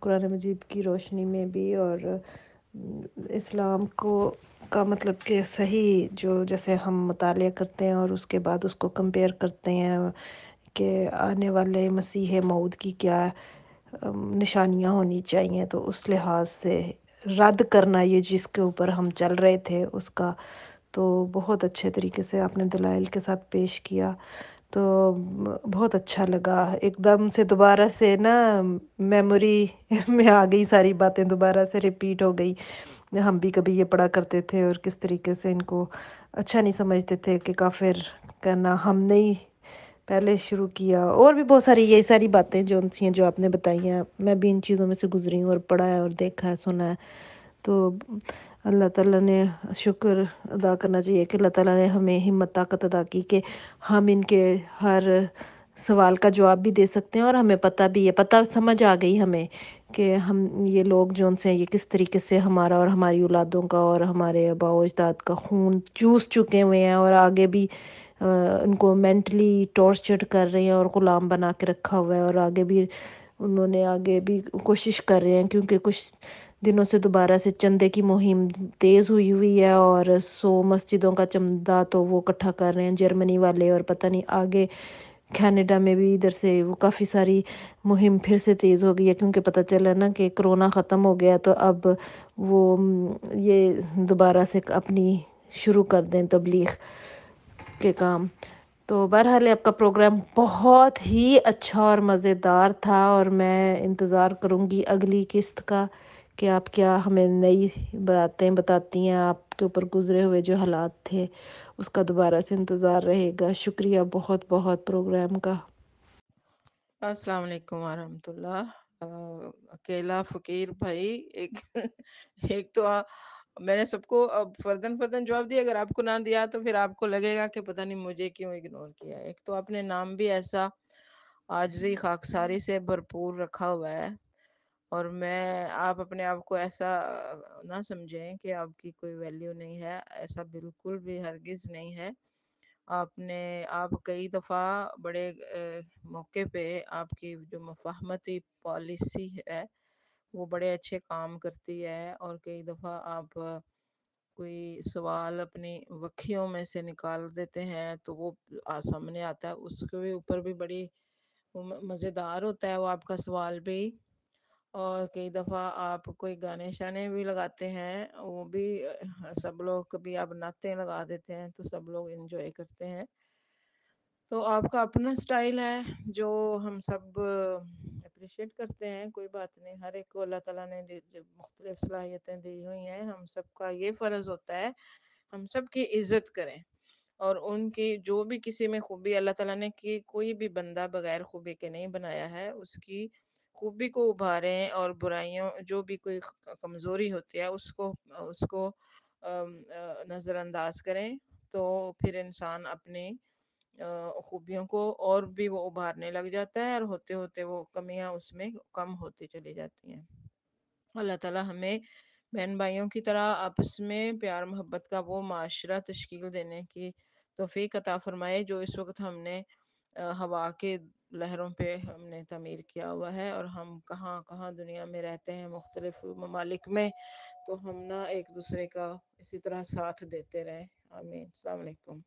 कुरान मजीद की रोशनी में भी और इस्लाम को का मतलब कि सही जो जैसे हम मताल करते हैं और उसके बाद उसको कंपेयर करते हैं कि आने वाले मसीह मऊद की क्या निशानियाँ होनी चाहिए तो उस लिहाज से रद्द करना ये जिसके ऊपर हम चल रहे थे उसका तो बहुत अच्छे तरीके से आपने दलाइल के साथ पेश किया तो बहुत अच्छा लगा एकदम से दोबारा से ना मेमोरी [LAUGHS] में आ गई सारी बातें दोबारा से रिपीट हो गई हम भी कभी ये पढ़ा करते थे और किस तरीके से इनको अच्छा नहीं समझते थे कि काफिर करना हमने ही पहले शुरू किया और भी बहुत सारी यही सारी बातें जो सी हैं जो आपने बताई हैं मैं भी इन चीज़ों में से गुजरी हूँ और पढ़ा है और देखा है सुना है तो अल्लाह ताला ने शुक्र अदा करना चाहिए कि अल्लाह ताला ने हमें हिम्मत ताकत अदा की कि हम इनके हर सवाल का जवाब भी दे सकते हैं और हमें पता भी है पता समझ आ गई हमें कि हम ये लोग जो उनसे ये किस तरीके से हमारा और हमारी औलादों का और हमारे अबाओ अजदाद का खून चूस चुके हुए हैं और आगे भी उनको मेंटली टॉर्चर कर रहे हैं और ग़ुलाम बना के रखा हुआ है और आगे भी उन्होंने आगे भी कोशिश कर रहे हैं क्योंकि कुछ दिनों से दोबारा से चंदे की मुहिम तेज़ हुई हुई है और सो मस्जिदों का चंदा तो वो इकट्ठा कर रहे हैं जर्मनी वाले और पता नहीं आगे कनाडा में भी इधर से वो काफ़ी सारी मुहिम फिर से तेज़ हो गई है क्योंकि पता चला ना कि कोरोना ख़त्म हो गया तो अब वो ये दोबारा से अपनी शुरू कर दें तबलीग के काम तो बहरहाल आपका प्रोग्राम बहुत ही अच्छा और मज़ेदार था और मैं इंतज़ार करूँगी अगली किस्त का कि आप क्या हमें नई बातें बताती हैं आपके ऊपर गुजरे हुए जो हालात थे उसका दोबारा से इंतज़ार रहेगा शुक्रिया बहुत बहुत प्रोग्राम का अस्सलाम वालेकुम अकेला फ़कीर भाई एक [LAUGHS] एक तो आ, मैंने सबको फर्दन फर्दन जवाब दिया अगर आपको ना दिया तो फिर आपको लगेगा कि पता नहीं मुझे क्यों इग्नोर किया एक तो आपने नाम भी ऐसा आजी खाकसारी से भरपूर रखा हुआ है और मैं आप अपने आप को ऐसा ना समझें कि आपकी कोई वैल्यू नहीं है ऐसा बिल्कुल भी हरगिज नहीं है आपने आप कई दफ़ा बड़े ए, मौके पे आपकी जो मफाहमती पॉलिसी है वो बड़े अच्छे काम करती है और कई दफ़ा आप कोई सवाल अपनी वखियों में से निकाल देते हैं तो वो सामने आता है उसके भी ऊपर भी बड़ी मज़ेदार होता है वो आपका सवाल भी और कई दफ़ा आप कोई गाने शाने भी लगाते हैं वो भी सब लोग कभी आप नाते लगा देते हैं तो सब लोग एंजॉय करते हैं तो आपका अपना स्टाइल है जो हम सब अप्रिशिएट करते हैं कोई बात नहीं हर एक को अल्लाह ताला ने मुख्तलिफ सलाहियतें दी हुई हैं हम सबका ये फ़र्ज़ होता है हम सब की इज्जत करें और उनकी जो भी किसी में खूबी अल्लाह ताला ने की कोई भी बंदा बगैर खूबी के नहीं बनाया है उसकी खूबी को उभारें और बुराइयों जो भी कोई कमज़ोरी होती है उसको उसको नज़रअंदाज करें तो फिर इंसान अपने खूबियों को और भी वो उभारने लग जाता है और होते होते वो कमियां उसमें कम होती चली जाती हैं अल्लाह ताला हमें बहन भाइयों की तरह आपस में प्यार मोहब्बत का वो माशरा तश्कील देने की तोफ़ी अता फरमाए जो इस वक्त हमने हवा के लहरों पे हमने तमीर किया हुआ है और हम कहाँ कहाँ दुनिया में रहते हैं मुख्तलिफ ममालिक में तो हम ना एक दूसरे का इसी तरह साथ देते रहे आमीन अलकुम